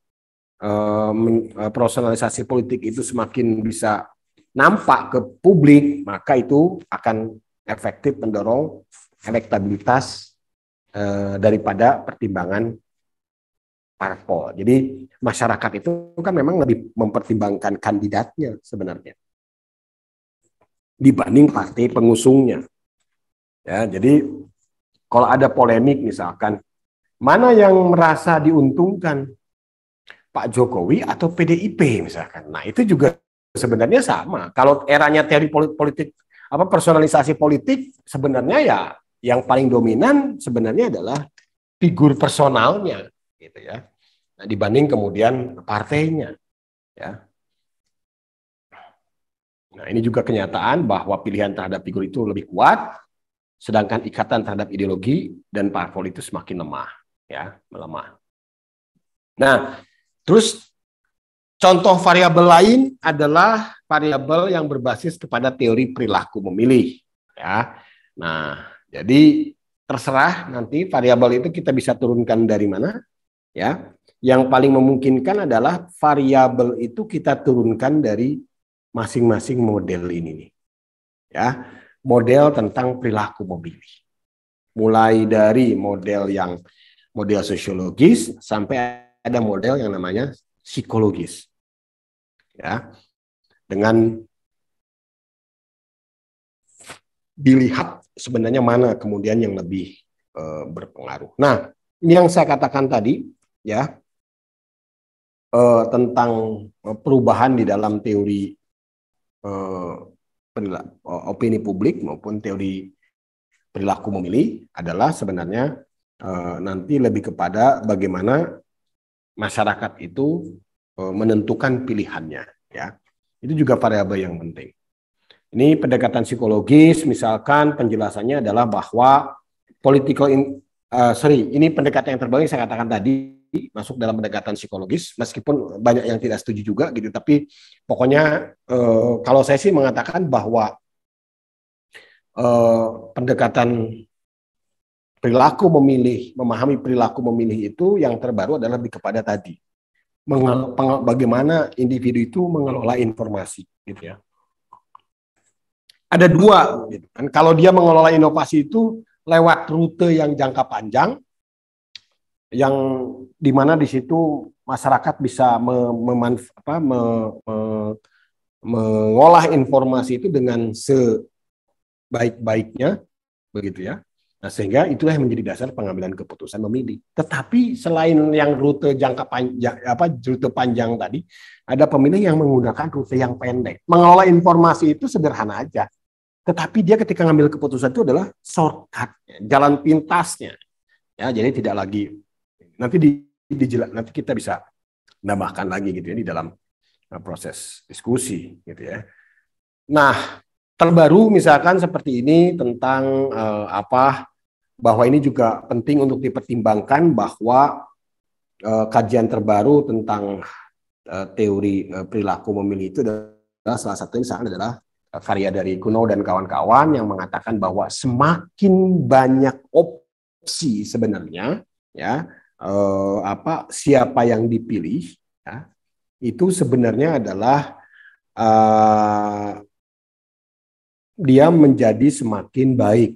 uh, eh, eh, personalisasi politik itu semakin bisa nampak ke publik, maka itu akan efektif mendorong elektabilitas uh, daripada pertimbangan parpol. Jadi masyarakat itu kan memang lebih mempertimbangkan kandidatnya sebenarnya dibanding partai pengusungnya. Ya, jadi kalau ada polemik misalkan mana yang merasa diuntungkan Pak Jokowi atau PDIP misalkan. Nah, itu juga sebenarnya sama. Kalau eranya teori politik apa personalisasi politik sebenarnya ya yang paling dominan sebenarnya adalah figur personalnya gitu ya. Nah, dibanding kemudian partainya ya. Nah, ini juga kenyataan bahwa pilihan terhadap figur itu lebih kuat sedangkan ikatan terhadap ideologi dan parpol itu semakin lemah ya, melemah. Nah, Terus contoh variabel lain adalah variabel yang berbasis kepada teori perilaku memilih. Ya, nah jadi terserah nanti variabel itu kita bisa turunkan dari mana. Ya, yang paling memungkinkan adalah variabel itu kita turunkan dari masing-masing model ini nih. Ya, model tentang perilaku memilih. Mulai dari model yang model sosiologis sampai ada model yang namanya psikologis. Ya. Dengan dilihat sebenarnya mana kemudian yang lebih e, berpengaruh. Nah, ini yang saya katakan tadi ya e, tentang perubahan di dalam teori e, opini publik maupun teori perilaku memilih adalah sebenarnya e, nanti lebih kepada bagaimana masyarakat itu eh, menentukan pilihannya ya. Itu juga variabel yang penting. Ini pendekatan psikologis misalkan penjelasannya adalah bahwa political in, uh, sorry, ini pendekatan yang terbaik saya katakan tadi masuk dalam pendekatan psikologis meskipun banyak yang tidak setuju juga gitu tapi pokoknya uh, kalau saya sih mengatakan bahwa uh, pendekatan perilaku memilih, memahami perilaku memilih itu yang terbaru adalah lebih kepada tadi. Mengel, bagaimana individu itu mengelola informasi gitu ya. Ada dua gitu Dan Kalau dia mengelola inovasi itu lewat rute yang jangka panjang yang dimana di situ masyarakat bisa mem apa, me me mengolah informasi itu dengan sebaik-baiknya begitu ya Nah, sehingga itulah yang menjadi dasar pengambilan keputusan memilih. Tetapi selain yang rute jangka panjang apa rute panjang tadi, ada pemilih yang menggunakan rute yang pendek. Mengelola informasi itu sederhana aja. Tetapi dia ketika ngambil keputusan itu adalah shortcut, jalan pintasnya. Ya, jadi tidak lagi nanti di, di nanti kita bisa nambahkan lagi gitu ya di dalam eh, proses diskusi gitu ya. Nah, terbaru misalkan seperti ini tentang eh, apa bahwa ini juga penting untuk dipertimbangkan bahwa uh, kajian terbaru tentang uh, teori uh, perilaku memilih itu adalah salah satunya misalnya adalah karya dari Kuno dan kawan-kawan yang mengatakan bahwa semakin banyak opsi sebenarnya ya uh, apa siapa yang dipilih ya, itu sebenarnya adalah uh, dia menjadi semakin baik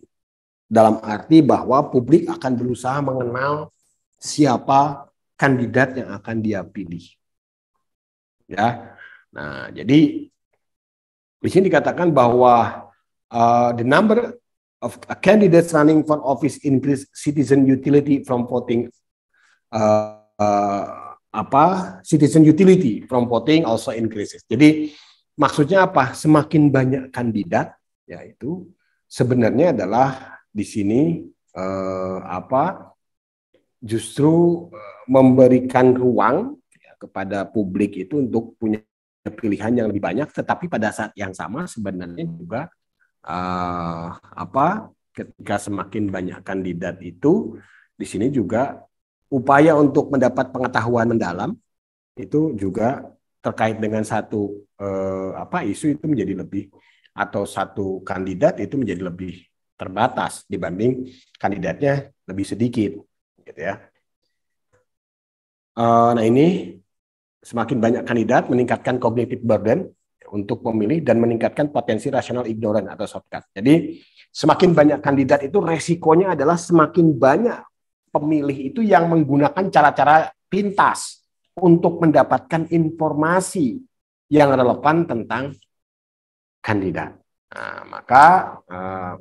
dalam arti bahwa publik akan berusaha mengenal siapa kandidat yang akan dia pilih. Ya. Nah, jadi di sini dikatakan bahwa uh, the number of candidates running for office increase citizen utility from voting uh, uh, apa citizen utility from voting also increases. Jadi maksudnya apa? Semakin banyak kandidat yaitu sebenarnya adalah di sini eh, apa justru eh, memberikan ruang ya, kepada publik itu untuk punya pilihan yang lebih banyak, tetapi pada saat yang sama sebenarnya juga uh, apa ketika semakin banyak kandidat itu di sini juga upaya untuk mendapat pengetahuan mendalam itu juga terkait dengan satu eh, apa isu itu menjadi lebih atau satu kandidat itu menjadi lebih terbatas dibanding kandidatnya lebih sedikit gitu ya. Eh, nah ini semakin banyak kandidat meningkatkan cognitive burden untuk pemilih dan meningkatkan potensi rasional ignoran atau shortcut. Jadi semakin banyak kandidat itu resikonya adalah semakin banyak pemilih itu yang menggunakan cara-cara pintas untuk mendapatkan informasi yang relevan tentang kandidat. Nah, maka uh,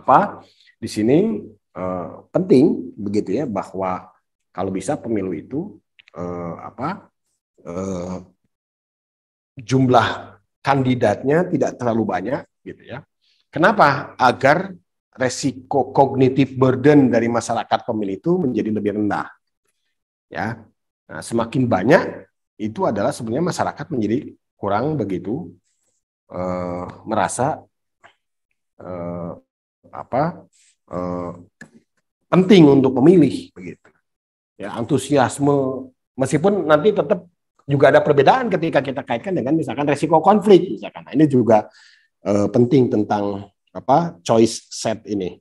apa di sini eh, penting begitu ya bahwa kalau bisa pemilu itu eh, apa eh, jumlah kandidatnya tidak terlalu banyak gitu ya. Kenapa? Agar resiko kognitif burden dari masyarakat pemilih itu menjadi lebih rendah. Ya. Nah, semakin banyak itu adalah sebenarnya masyarakat menjadi kurang begitu eh, merasa eh, apa eh, penting untuk memilih begitu ya antusiasme meskipun nanti tetap juga ada perbedaan ketika kita kaitkan dengan misalkan resiko konflik misalkan nah, ini juga eh, penting tentang apa choice set ini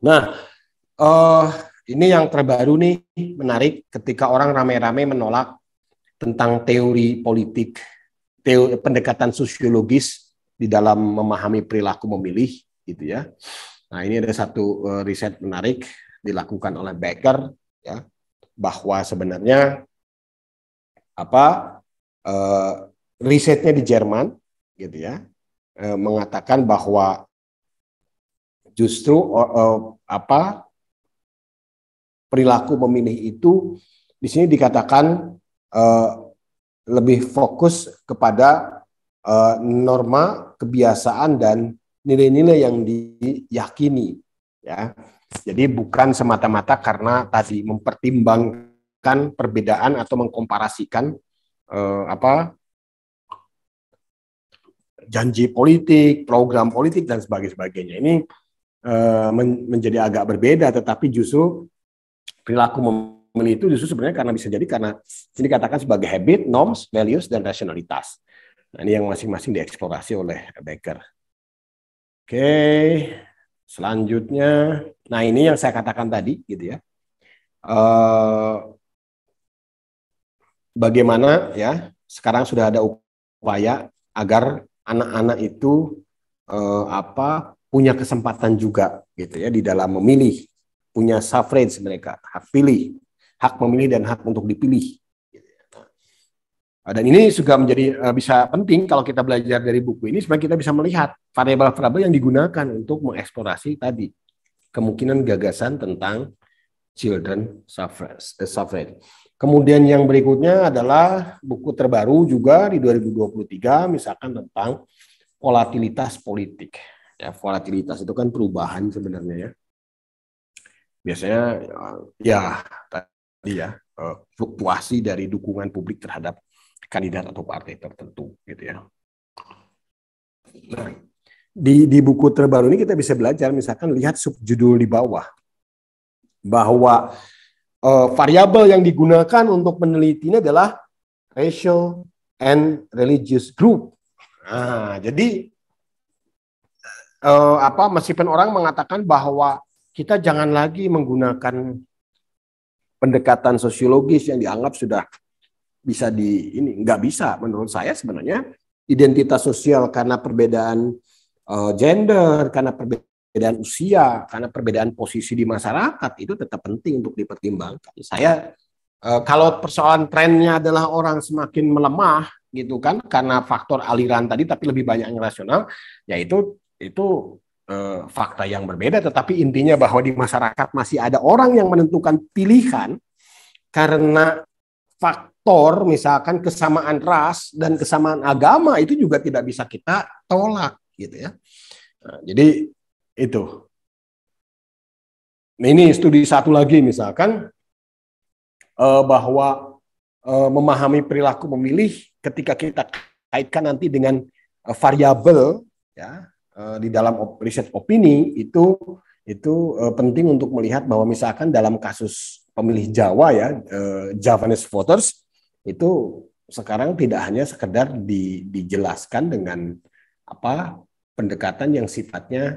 nah eh, ini yang terbaru nih menarik ketika orang rame-rame menolak tentang teori politik teori, pendekatan sosiologis di dalam memahami perilaku memilih gitu ya. Nah, ini ada satu eh, riset menarik dilakukan oleh Becker ya bahwa sebenarnya apa uh, risetnya di Jerman gitu ya uh, mengatakan bahwa justru uh, apa perilaku pemilih itu di sini dikatakan uh, lebih fokus kepada uh, norma kebiasaan dan nilai-nilai yang diyakini ya. Jadi bukan semata-mata karena tadi mempertimbangkan perbedaan atau mengkomparasikan eh, apa janji politik, program politik dan sebagainya. Ini eh, men menjadi agak berbeda tetapi justru perilaku memilih itu justru sebenarnya karena bisa jadi karena ini dikatakan sebagai habit, norms, values dan rasionalitas. Nah, ini yang masing-masing dieksplorasi oleh Baker Oke, selanjutnya, nah ini yang saya katakan tadi, gitu ya. Uh, bagaimana ya? Sekarang sudah ada upaya agar anak-anak itu uh, apa punya kesempatan juga, gitu ya, di dalam memilih, punya suffrage mereka, hak pilih, hak memilih dan hak untuk dipilih. Nah, dan ini juga menjadi eh, bisa penting kalau kita belajar dari buku ini supaya kita bisa melihat variabel-variabel yang digunakan untuk mengeksplorasi tadi kemungkinan gagasan tentang children suffrage. Eh, Kemudian yang berikutnya adalah buku terbaru juga di 2023 misalkan tentang volatilitas politik. Ya, volatilitas itu kan perubahan sebenarnya ya. Biasanya ya tadi ya eh, fluktuasi dari dukungan publik terhadap kandidat atau partai tertentu gitu ya. Nah, di di buku terbaru ini kita bisa belajar misalkan lihat subjudul di bawah bahwa uh, variabel yang digunakan untuk menelitinya adalah racial and religious group. Nah, jadi uh, apa meskipun orang mengatakan bahwa kita jangan lagi menggunakan pendekatan sosiologis yang dianggap sudah bisa di ini nggak bisa menurut saya sebenarnya identitas sosial karena perbedaan uh, gender, karena perbedaan usia, karena perbedaan posisi di masyarakat itu tetap penting untuk dipertimbangkan. Saya uh, kalau persoalan trennya adalah orang semakin melemah gitu kan karena faktor aliran tadi tapi lebih banyak yang rasional yaitu itu uh, fakta yang berbeda, tetapi intinya bahwa di masyarakat masih ada orang yang menentukan pilihan karena faktor misalkan kesamaan ras dan kesamaan agama itu juga tidak bisa kita tolak gitu ya. Nah, jadi itu. Nah, ini studi satu lagi misalkan eh, bahwa eh, memahami perilaku memilih ketika kita kaitkan nanti dengan eh, variabel ya eh, di dalam riset opini itu itu eh, penting untuk melihat bahwa misalkan dalam kasus pemilih Jawa ya eh, Javanese voters itu sekarang tidak hanya sekedar di, dijelaskan dengan apa pendekatan yang sifatnya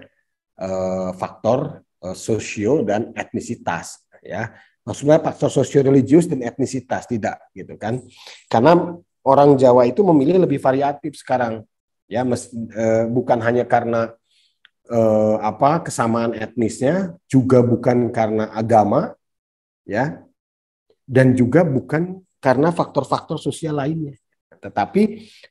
eh, faktor eh, sosio dan etnisitas ya maksudnya faktor sosio religius dan etnisitas tidak gitu kan karena orang Jawa itu memilih lebih variatif sekarang ya mes, eh, bukan hanya karena eh, apa kesamaan etnisnya juga bukan karena agama ya dan juga bukan karena faktor-faktor sosial lainnya. Tetapi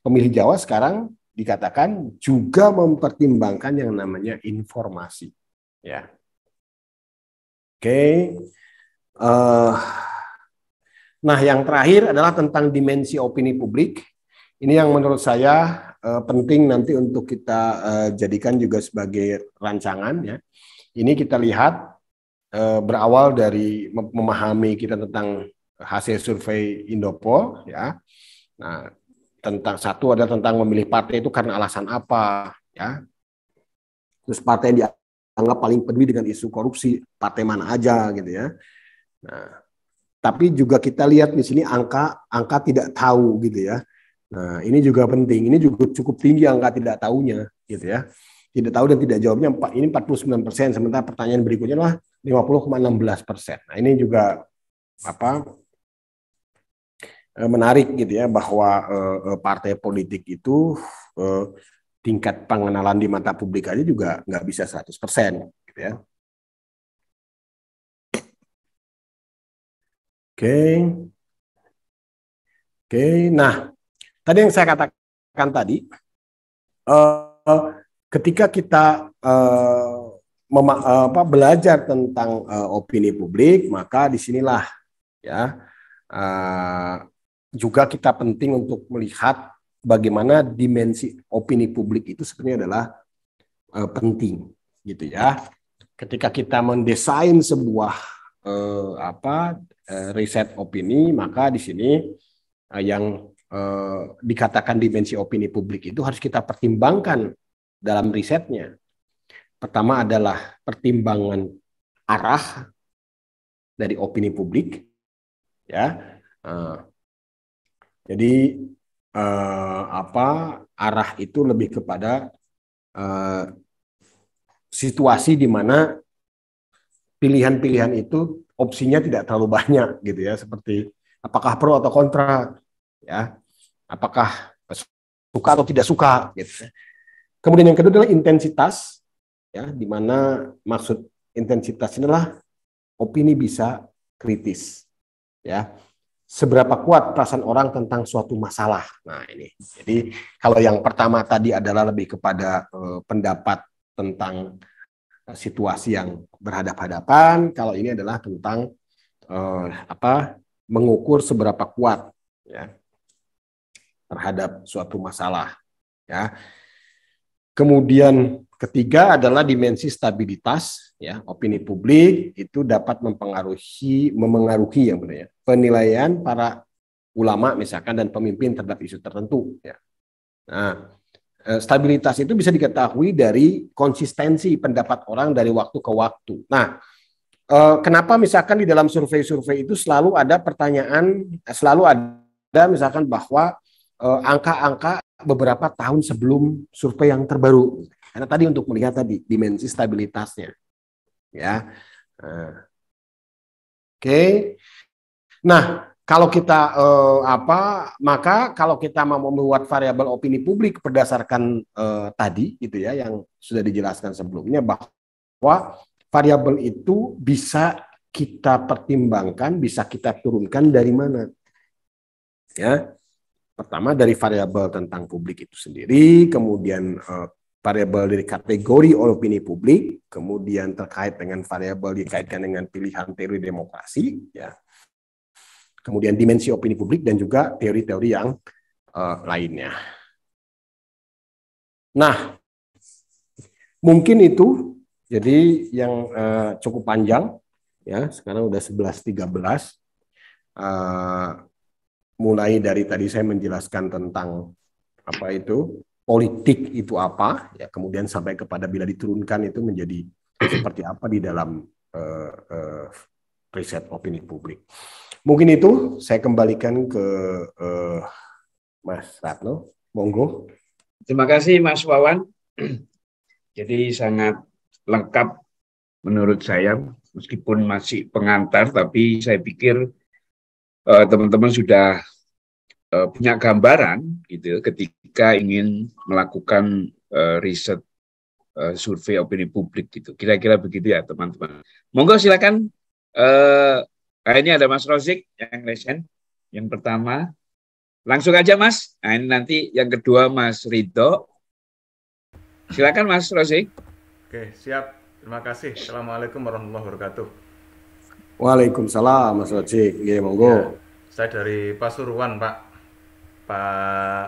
pemilih Jawa sekarang dikatakan juga mempertimbangkan yang namanya informasi. Ya, oke. Uh, nah, yang terakhir adalah tentang dimensi opini publik. Ini yang menurut saya uh, penting nanti untuk kita uh, jadikan juga sebagai rancangan. Ya, ini kita lihat Eh, berawal dari memahami kita tentang hasil survei Indopol ya. Nah, tentang satu ada tentang memilih partai itu karena alasan apa ya. Terus partai yang dianggap paling peduli dengan isu korupsi, partai mana aja gitu ya. Nah, tapi juga kita lihat di sini angka angka tidak tahu gitu ya. Nah, ini juga penting. Ini juga cukup tinggi angka tidak tahunya gitu ya. Tidak tahu dan tidak jawabnya ini 49 persen. Sementara pertanyaan berikutnya adalah 50,16 persen. Nah, ini juga apa eh, menarik gitu ya bahwa eh, eh, partai politik itu tingkat pengenalan di mata publik aja juga nggak bisa 100 persen gitu ya. Oke. Oke, nah tadi yang saya katakan tadi Uh, ketika kita uh, Eh, apa, belajar tentang uh, opini publik, maka disinilah ya uh, juga kita penting untuk melihat bagaimana dimensi opini publik itu sebenarnya adalah uh, penting gitu ya. Ketika kita mendesain sebuah uh, apa uh, riset opini, maka di sini uh, yang uh, dikatakan dimensi opini publik itu harus kita pertimbangkan dalam risetnya Pertama adalah pertimbangan arah dari opini publik, ya. Uh, jadi uh, apa arah itu lebih kepada uh, situasi di mana pilihan-pilihan itu opsinya tidak terlalu banyak gitu ya, seperti apakah pro atau kontra, ya. Apakah suka atau tidak suka gitu. Ya. Kemudian yang kedua adalah intensitas ya di mana maksud intensitas inilah opini bisa kritis ya seberapa kuat perasaan orang tentang suatu masalah nah ini jadi kalau yang pertama tadi adalah lebih kepada eh, pendapat tentang eh, situasi yang berhadapan-hadapan kalau ini adalah tentang eh, apa mengukur seberapa kuat ya terhadap suatu masalah ya kemudian Ketiga adalah dimensi stabilitas ya opini publik itu dapat mempengaruhi memengaruhi yang benar ya penilaian para ulama misalkan dan pemimpin terhadap isu tertentu ya. Nah, eh, stabilitas itu bisa diketahui dari konsistensi pendapat orang dari waktu ke waktu. Nah, eh, kenapa misalkan di dalam survei-survei itu selalu ada pertanyaan eh, selalu ada misalkan bahwa angka-angka beberapa tahun sebelum survei yang terbaru karena tadi untuk melihat tadi dimensi stabilitasnya. Ya. Eh. Oke. Okay. Nah, kalau kita eh, apa maka kalau kita mau membuat variabel opini publik berdasarkan eh, tadi gitu ya yang sudah dijelaskan sebelumnya bahwa variabel itu bisa kita pertimbangkan, bisa kita turunkan dari mana? Ya. Pertama dari variabel tentang publik itu sendiri, kemudian eh, variabel dari kategori opini publik, kemudian terkait dengan variabel dikaitkan dengan pilihan teori demokrasi, ya, kemudian dimensi opini publik dan juga teori-teori yang uh, lainnya. Nah, mungkin itu jadi yang uh, cukup panjang ya, sekarang udah 11.13. Uh, eh, mulai dari tadi saya menjelaskan tentang apa itu politik itu apa, ya kemudian sampai kepada bila diturunkan itu menjadi seperti apa di dalam uh, uh, riset opini publik. Mungkin itu saya kembalikan ke uh, Mas Ratno, monggo. Terima kasih Mas Wawan. Jadi sangat lengkap menurut saya, meskipun masih pengantar, tapi saya pikir teman-teman uh, teman -teman sudah Eh, punya gambaran gitu ya, ketika ingin melakukan uh, riset uh, survei opini publik gitu. Kira-kira begitu ya teman-teman. Monggo silakan. Uh, ini ada Mas Rozik yang recent yang pertama. Langsung aja Mas. Nah, ini nanti yang kedua Mas Rido. Silakan Mas Rozik. Oke, siap. Terima kasih. Assalamualaikum warahmatullahi wabarakatuh. Waalaikumsalam Mas Rozik. Ya, monggo. Ya, saya dari Pasuruan, Pak. Pak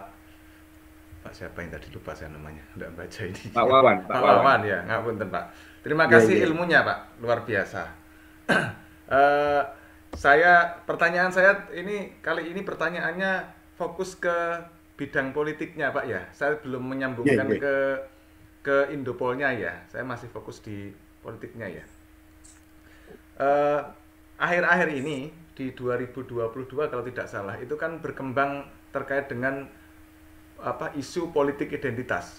Pak siapa yang tadi lupa saya namanya, tidak baca ini. Pak Wawan. Pak, Pak Wawan. Wawan ya, ngapunten Pak. Terima iya, kasih ya, ilmunya Pak, luar biasa. uh, saya pertanyaan saya ini kali ini pertanyaannya fokus ke bidang politiknya Pak ya. Saya belum menyambungkan ya, ya. ke ke Indopolnya ya. Saya masih fokus di politiknya ya. Eh, akhir-akhir uh, akhir -akhir ini di 2022 kalau tidak salah itu kan berkembang terkait dengan apa isu politik identitas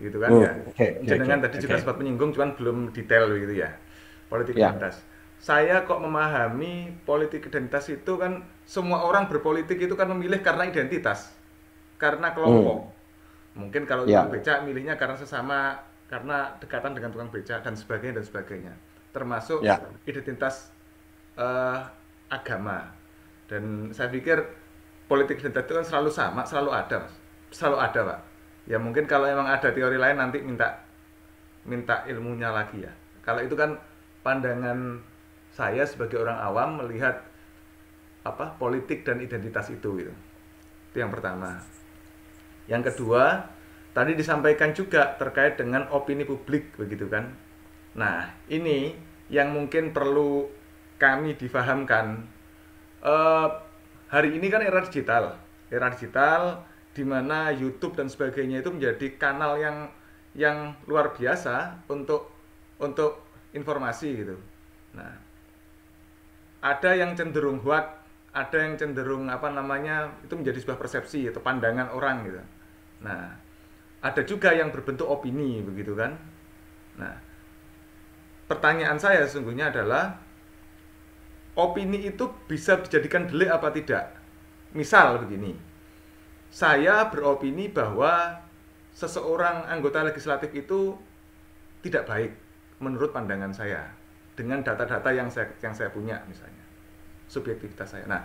gitu kan oh, ya. Okay, Jenengan okay, tadi okay. juga sempat menyinggung cuman belum detail gitu ya. Politik yeah. identitas. Saya kok memahami politik identitas itu kan semua orang berpolitik itu kan memilih karena identitas. Karena kelompok. mm. Mungkin kalau yeah. tukang becak milihnya karena sesama, karena dekatan dengan tukang becak dan sebagainya dan sebagainya. Termasuk yeah. identitas uh, agama. Dan saya pikir politik identitas itu kan selalu sama, selalu ada, mas. selalu ada, pak. Ya mungkin kalau emang ada teori lain nanti minta minta ilmunya lagi ya. Kalau itu kan pandangan saya sebagai orang awam melihat apa politik dan identitas itu gitu. Itu yang pertama. Yang kedua, tadi disampaikan juga terkait dengan opini publik begitu kan. Nah, ini yang mungkin perlu kami difahamkan. Uh, hari ini kan era digital era digital di mana YouTube dan sebagainya itu menjadi kanal yang yang luar biasa untuk untuk informasi gitu. Nah, ada yang cenderung kuat, ada yang cenderung apa namanya itu menjadi sebuah persepsi atau pandangan orang gitu. Nah, ada juga yang berbentuk opini begitu kan. Nah, pertanyaan saya sesungguhnya adalah opini itu bisa dijadikan delik apa tidak? Misal begini, saya beropini bahwa seseorang anggota legislatif itu tidak baik menurut pandangan saya dengan data-data yang saya yang saya punya misalnya subjektivitas saya. Nah,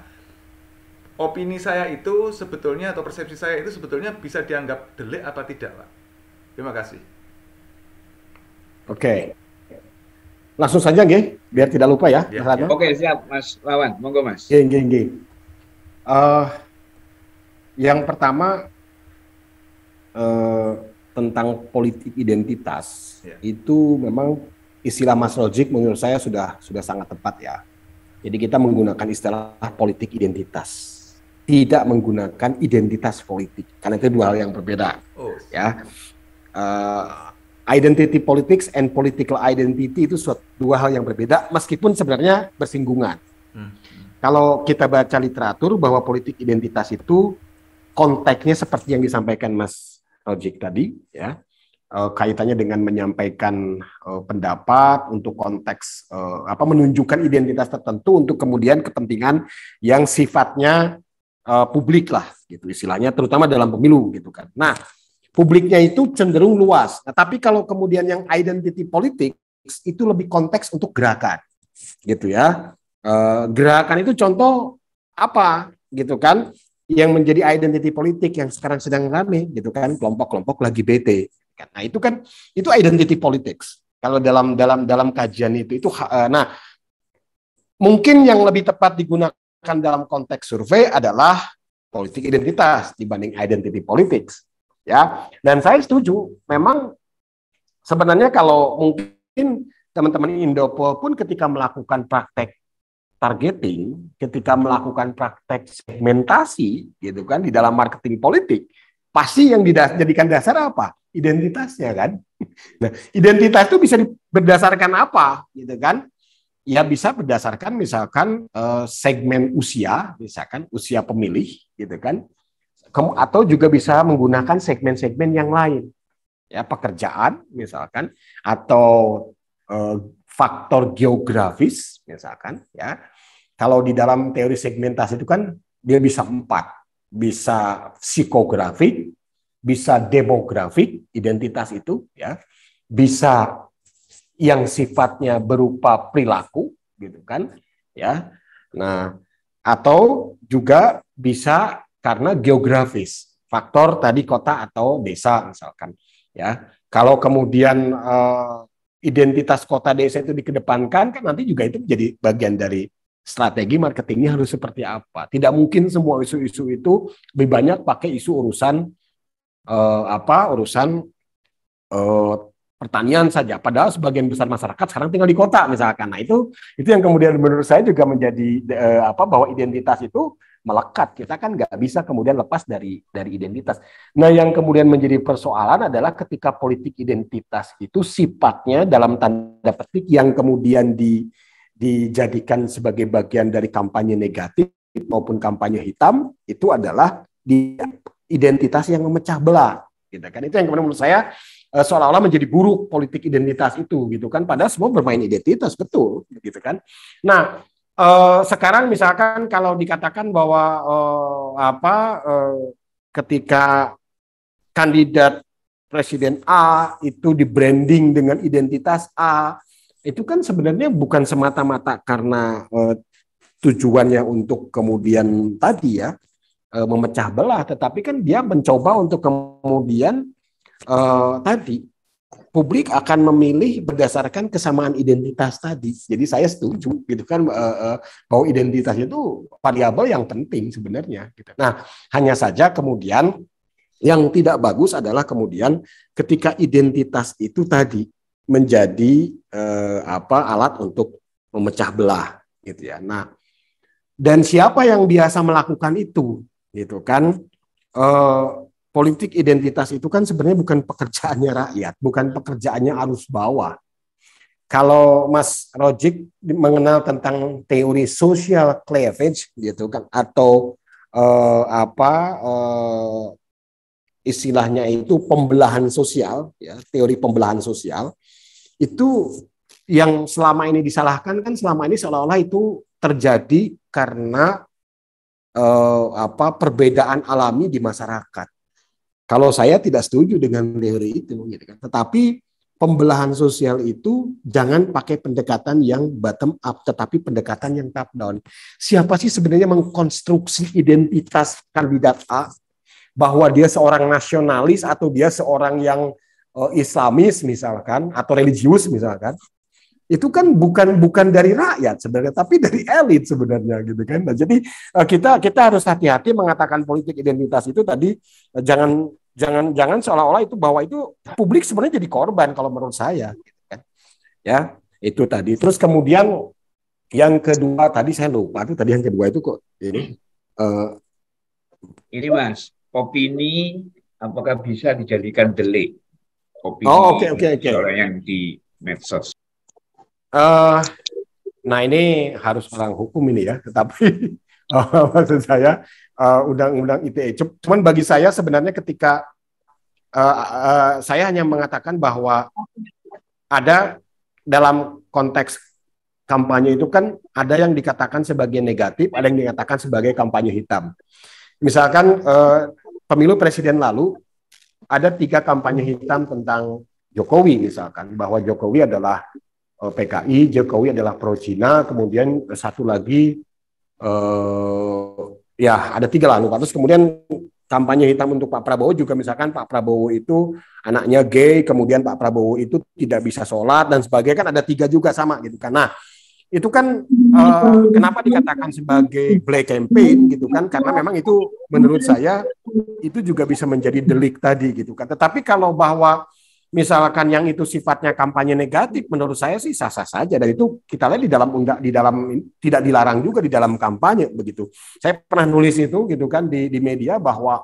opini saya itu sebetulnya atau persepsi saya itu sebetulnya bisa dianggap delik apa tidak, Pak? Terima kasih. Oke. Okay. Langsung saja nggih, biar tidak lupa ya. ya, ya. Oke, siap Mas Lawan. Monggo Mas. Nggih, nggih, nggih. Eh, uh, yang pertama uh, tentang politik identitas ya. itu memang istilah Mas logik menurut saya sudah sudah sangat tepat ya. Jadi kita menggunakan istilah politik identitas, tidak menggunakan identitas politik karena itu dua hal yang berbeda. Oh. Ya, uh, identity politics and political identity itu suatu, dua hal yang berbeda meskipun sebenarnya bersinggungan. Hmm. Kalau kita baca literatur bahwa politik identitas itu konteksnya seperti yang disampaikan Mas Rojik tadi ya. Uh, kaitannya dengan menyampaikan uh, pendapat untuk konteks uh, apa menunjukkan identitas tertentu untuk kemudian kepentingan yang sifatnya uh, publik lah gitu istilahnya terutama dalam pemilu gitu kan. Nah, publiknya itu cenderung luas. Nah, tapi kalau kemudian yang identity politics itu lebih konteks untuk gerakan, gitu ya. E, gerakan itu contoh apa, gitu kan? Yang menjadi identity politik yang sekarang sedang ramai, gitu kan? Kelompok-kelompok lagi BT. Nah itu kan itu identity politics. Kalau dalam dalam dalam kajian itu itu, eh, nah mungkin yang lebih tepat digunakan dalam konteks survei adalah politik identitas dibanding identity politics ya. Dan saya setuju, memang sebenarnya kalau mungkin teman-teman Indopol pun ketika melakukan praktek targeting, ketika melakukan praktek segmentasi gitu kan di dalam marketing politik, pasti yang dijadikan dasar apa? Identitasnya kan. Nah, identitas itu bisa berdasarkan apa gitu kan? ya bisa berdasarkan misalkan eh, segmen usia, misalkan usia pemilih gitu kan kamu atau juga bisa menggunakan segmen-segmen yang lain ya pekerjaan misalkan atau eh, faktor geografis misalkan ya kalau di dalam teori segmentasi itu kan dia bisa empat bisa psikografi bisa demografik identitas itu ya bisa yang sifatnya berupa perilaku gitu kan ya nah atau juga bisa karena geografis faktor tadi kota atau desa misalkan ya kalau kemudian uh, identitas kota desa itu dikedepankan kan nanti juga itu menjadi bagian dari strategi marketingnya harus seperti apa tidak mungkin semua isu-isu itu lebih banyak pakai isu urusan uh, apa urusan uh, pertanian saja padahal sebagian besar masyarakat sekarang tinggal di kota misalkan nah itu itu yang kemudian menurut saya juga menjadi uh, apa bahwa identitas itu melekat. Kita kan nggak bisa kemudian lepas dari dari identitas. Nah, yang kemudian menjadi persoalan adalah ketika politik identitas itu sifatnya dalam tanda petik yang kemudian di dijadikan sebagai bagian dari kampanye negatif maupun kampanye hitam itu adalah di identitas yang memecah belah gitu kan itu yang kemudian menurut saya eh, seolah-olah menjadi buruk politik identitas itu gitu kan padahal semua bermain identitas betul gitu kan nah Eh, sekarang misalkan kalau dikatakan bahwa uh, apa uh, ketika kandidat presiden A itu di branding dengan identitas A itu kan sebenarnya bukan semata-mata karena uh, tujuannya untuk kemudian tadi ya uh, memecah belah tetapi kan dia mencoba untuk kemudian uh, tadi publik akan memilih berdasarkan kesamaan identitas tadi. Jadi saya setuju gitu kan eh, eh, bahwa identitas itu variabel yang penting sebenarnya. Gitu. Nah hanya saja kemudian yang tidak bagus adalah kemudian ketika identitas itu tadi menjadi eh, apa alat untuk memecah belah gitu ya. Nah dan siapa yang biasa melakukan itu gitu kan? Eh, politik identitas itu kan sebenarnya bukan pekerjaannya rakyat, bukan pekerjaannya arus bawah. Kalau Mas Rojik mengenal tentang teori social cleavage gitu kan atau eh, apa eh, istilahnya itu pembelahan sosial ya, teori pembelahan sosial itu yang selama ini disalahkan kan selama ini seolah-olah itu terjadi karena eh, apa perbedaan alami di masyarakat kalau saya tidak setuju dengan teori itu, gitu kan. Tetapi pembelahan sosial itu jangan pakai pendekatan yang bottom up tetapi pendekatan yang top down. Siapa sih sebenarnya mengkonstruksi identitas kandidat A bahwa dia seorang nasionalis atau dia seorang yang uh, islamis misalkan atau religius misalkan itu kan bukan bukan dari rakyat sebenarnya tapi dari elit sebenarnya gitu kan nah, jadi eh, kita kita harus hati-hati mengatakan politik identitas itu tadi eh, jangan jangan jangan seolah-olah itu bahwa itu publik sebenarnya jadi korban kalau menurut saya gitu kan ya itu tadi terus kemudian yang kedua tadi saya lupa itu tadi yang kedua itu kok ini uh, ini mas opini apakah bisa dijadikan delik opini oh, okay, okay, okay. orang yang di medsos Uh, nah ini harus orang hukum ini ya, tetapi uh, maksud saya eh, undang-undang ITE. Cuman bagi saya sebenarnya ketika uh, uh, saya hanya mengatakan bahwa ada dalam konteks kampanye itu kan ada yang dikatakan sebagai negatif, ada yang dikatakan sebagai kampanye hitam. Misalkan eh, pemilu presiden lalu ada tiga kampanye hitam tentang Jokowi misalkan bahwa Jokowi adalah Eh, PKI, Jokowi adalah pro Cina, kemudian satu lagi eh, ya ada tiga lalu, Terus kemudian kampanye hitam untuk Pak Prabowo juga misalkan Pak Prabowo itu anaknya gay, kemudian Pak Prabowo itu tidak bisa sholat dan sebagainya kan ada tiga juga sama gitu kan. Nah itu kan eh, kenapa dikatakan sebagai black campaign gitu kan karena memang itu menurut saya itu juga bisa menjadi delik tadi gitu kan. Tetapi kalau bahwa misalkan yang itu sifatnya kampanye negatif, menurut saya sih sah-sah saja. Dan itu kita lihat di dalam undang di dalam tidak dilarang juga di dalam kampanye begitu. Saya pernah nulis itu gitu kan di di media bahwa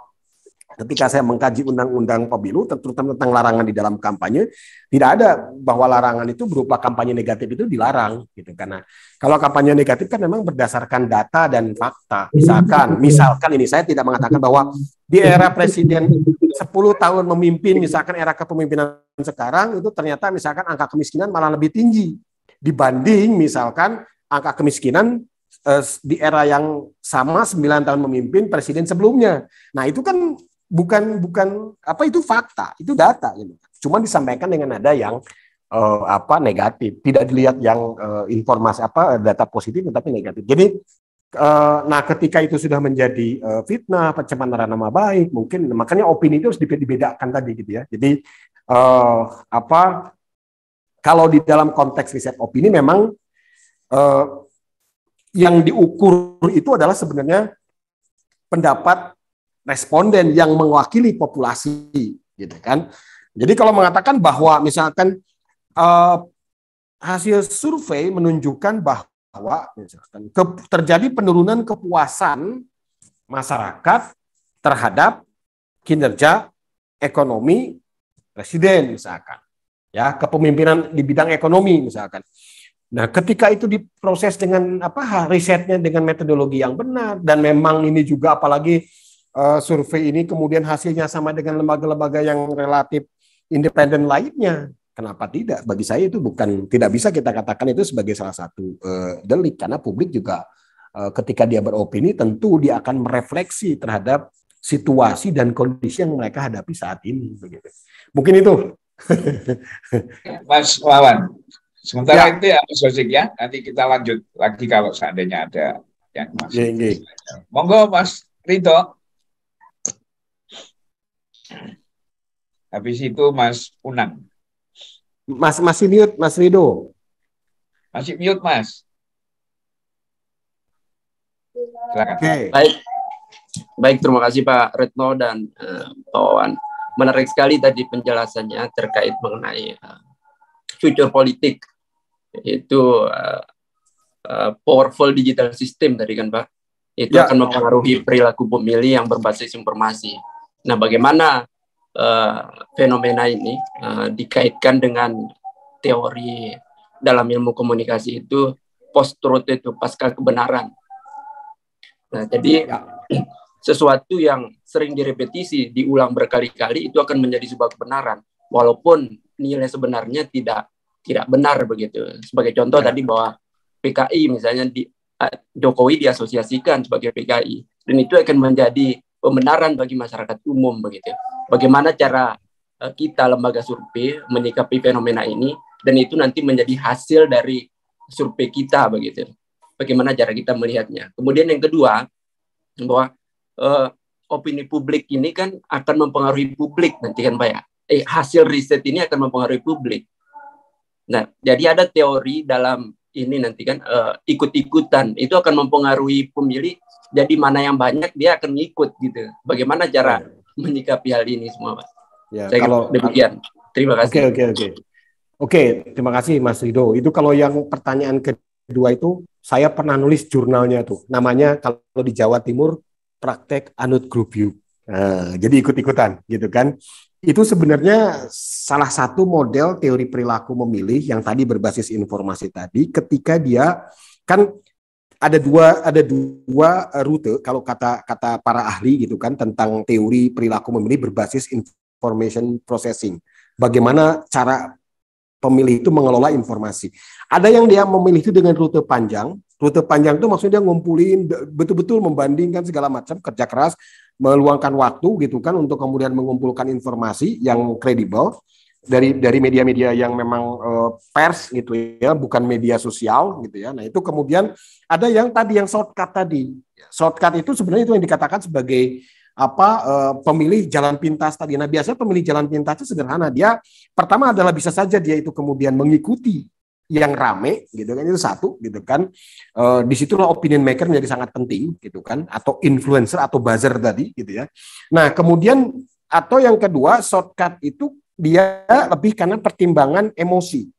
ketika saya mengkaji undang-undang pemilu terutama tentang larangan di dalam kampanye tidak ada bahwa larangan itu berupa kampanye negatif itu dilarang gitu karena kalau kampanye negatif kan memang berdasarkan data dan fakta misalkan misalkan ini saya tidak mengatakan bahwa di era presiden 10 tahun memimpin misalkan era kepemimpinan sekarang itu ternyata misalkan angka kemiskinan malah lebih tinggi dibanding misalkan angka kemiskinan eh, di era yang sama 9 tahun memimpin presiden sebelumnya. Nah, itu kan bukan bukan apa itu fakta, itu data gitu. Cuman disampaikan dengan nada yang uh, apa negatif, tidak dilihat yang uh, informasi apa data positif tapi negatif. Jadi uh, nah ketika itu sudah menjadi uh, fitnah, pencemaran nama baik, mungkin makanya opini itu harus dibedakan tadi gitu ya. Jadi uh, apa kalau di dalam konteks riset opini memang uh, yang diukur itu adalah sebenarnya pendapat responden yang mewakili populasi gitu kan. Jadi kalau mengatakan bahwa misalkan uh, hasil survei menunjukkan bahwa misalkan ke, terjadi penurunan kepuasan masyarakat terhadap kinerja ekonomi presiden misalkan ya kepemimpinan di bidang ekonomi misalkan. Nah, ketika itu diproses dengan apa risetnya dengan metodologi yang benar dan memang ini juga apalagi uh, survei ini kemudian hasilnya sama dengan lembaga-lembaga yang relatif independen lainnya. Kenapa tidak? Bagi saya itu bukan tidak bisa kita katakan itu sebagai salah satu uh, delik karena publik juga uh, ketika dia beropini tentu dia akan merefleksi terhadap situasi dan kondisi yang mereka hadapi saat ini begitu. Mungkin itu. Mas Wawan, sementara ya. itu ya Mas Wajik ya, nanti kita lanjut lagi kalau seandainya ada yang masuk. Monggo Mas Rito. Habis itu Mas Unang. Mas masih mute Mas Rido. Masih mute Mas. Silakan. Baik. Baik, terima kasih Pak Retno dan uh, Pak Wawan. Menarik sekali tadi penjelasannya terkait mengenai uh, future politik itu uh, uh, powerful digital system tadi kan Pak. Itu ya. akan mempengaruhi perilaku pemilih yang berbasis informasi Nah, bagaimana uh, fenomena ini uh, dikaitkan dengan teori dalam ilmu komunikasi itu post truth itu pasca kebenaran. Nah, jadi ya. sesuatu yang sering direpetisi, diulang berkali-kali itu akan menjadi sebuah kebenaran walaupun nilai sebenarnya tidak tidak benar begitu. Sebagai contoh ya. tadi bahwa PKI misalnya di eh, Jokowi diasosiasikan sebagai PKI dan itu akan menjadi pembenaran bagi masyarakat umum begitu. Ya. Bagaimana cara eh, kita lembaga survei menyikapi fenomena ini dan itu nanti menjadi hasil dari survei kita begitu. Ya. Bagaimana cara kita melihatnya. Kemudian yang kedua bahwa eh, opini publik ini kan akan mempengaruhi publik nanti kan Pak ya. Eh, hasil riset ini akan mempengaruhi publik. Nah, jadi ada teori dalam ini nanti kan eh, ikut-ikutan itu akan mempengaruhi pemilih jadi mana yang banyak dia akan ngikut gitu bagaimana cara ya. menyikapi hal ini semua pak ya, saya kalau demikian terima kasih oke okay, oke okay, oke okay. oke terima kasih mas Rido itu kalau yang pertanyaan kedua itu saya pernah nulis jurnalnya tuh namanya kalau di Jawa Timur praktek anut group you nah, jadi ikut-ikutan gitu kan itu sebenarnya salah satu model teori perilaku memilih yang tadi berbasis informasi tadi ketika dia kan ada dua ada dua eh, rute kalau kata kata para ahli gitu kan tentang teori perilaku memilih berbasis information processing. Bagaimana cara pemilih itu mengelola informasi. Ada yang dia memilih itu dengan rute panjang. Rute panjang itu maksudnya dia ngumpulin betul-betul membandingkan segala macam kerja keras, meluangkan waktu gitu kan untuk kemudian mengumpulkan informasi yang kredibel dari dari media-media yang memang uh, pers gitu ya, bukan media sosial gitu ya. Nah, itu kemudian ada yang tadi yang shortcut tadi. Shortcut itu sebenarnya itu yang dikatakan sebagai apa uh, pemilih jalan pintas tadi. Nah, biasanya pemilih jalan pintas itu sederhana. Dia pertama adalah bisa saja dia itu kemudian mengikuti yang rame gitu kan itu satu gitu kan e, eh, disitulah opinion maker menjadi sangat penting gitu kan atau influencer atau buzzer tadi gitu ya nah kemudian atau yang kedua shortcut itu dia lebih karena pertimbangan emosi.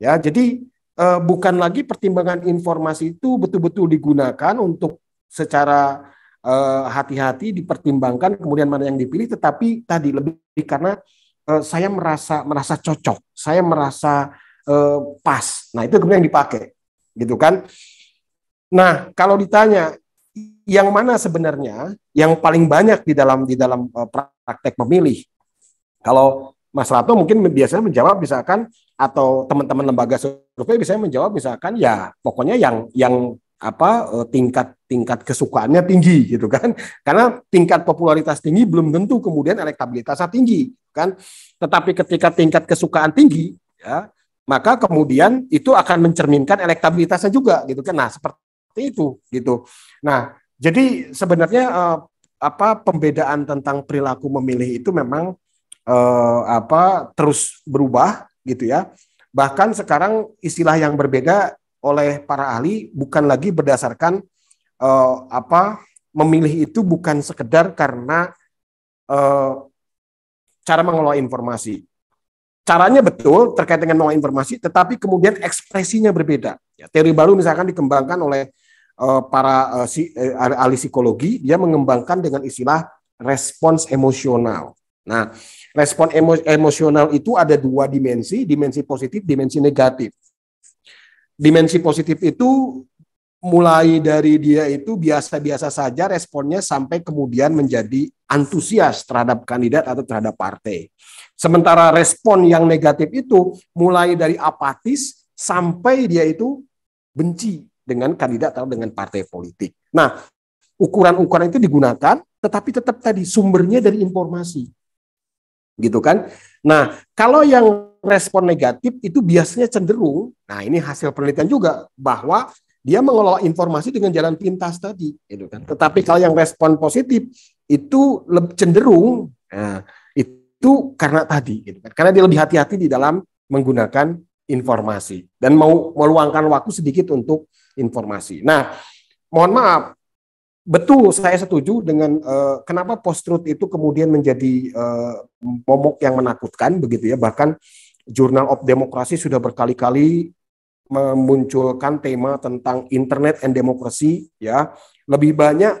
Ya, jadi eh, bukan lagi pertimbangan informasi itu betul-betul digunakan untuk secara eh, hati-hati eh, dipertimbangkan kemudian mana yang dipilih tetapi tadi lebih karena eh, saya merasa merasa cocok, saya merasa eh, pas. Nah, itu kemudian dipakai. Gitu kan? Nah, kalau ditanya yang mana sebenarnya yang paling banyak di dalam di dalam eh, praktek memilih? Kalau Mas Rato mungkin biasanya menjawab misalkan atau teman-teman lembaga survei bisa menjawab misalkan ya pokoknya yang yang apa eh, tingkat tingkat kesukaannya tinggi gitu kan karena tingkat popularitas tinggi belum tentu kemudian elektabilitasnya tinggi kan tetapi ketika tingkat kesukaan tinggi ya maka kemudian itu akan mencerminkan elektabilitasnya juga gitu kan nah seperti itu gitu nah jadi sebenarnya eh, apa pembedaan tentang perilaku memilih itu memang eh, apa terus berubah gitu ya. Bahkan sekarang istilah yang berbeda oleh para ahli bukan lagi berdasarkan eh, apa memilih itu bukan sekedar karena eh, cara mengelola informasi. Caranya betul terkait dengan mengelola informasi, tetapi kemudian ekspresinya berbeda. Ya, teori baru misalkan dikembangkan oleh eh, para eh, si, eh, ahli psikologi, dia mengembangkan dengan istilah respons emosional. Nah, respon emo emosional itu ada dua dimensi, dimensi positif, dimensi negatif. Dimensi positif itu mulai dari dia itu biasa-biasa saja responnya sampai kemudian menjadi antusias terhadap kandidat atau terhadap partai. Sementara respon yang negatif itu mulai dari apatis sampai dia itu benci dengan kandidat atau dengan partai politik. Nah, ukuran-ukuran itu digunakan tetapi tetap tadi sumbernya dari informasi gitu kan. Nah, kalau yang respon negatif itu biasanya cenderung, nah ini hasil penelitian juga bahwa dia mengelola informasi dengan jalan pintas tadi, gitu kan. Tetapi kalau yang respon positif itu lebih cenderung nah, itu karena tadi, gitu kan. Karena dia lebih hati-hati di dalam menggunakan informasi dan mau meluangkan waktu sedikit untuk informasi. Nah, mohon maaf, betul saya setuju dengan uh, kenapa post truth itu kemudian menjadi uh, momok yang menakutkan begitu ya bahkan Jurnal of Demokrasi sudah berkali-kali memunculkan tema tentang internet and demokrasi ya lebih banyak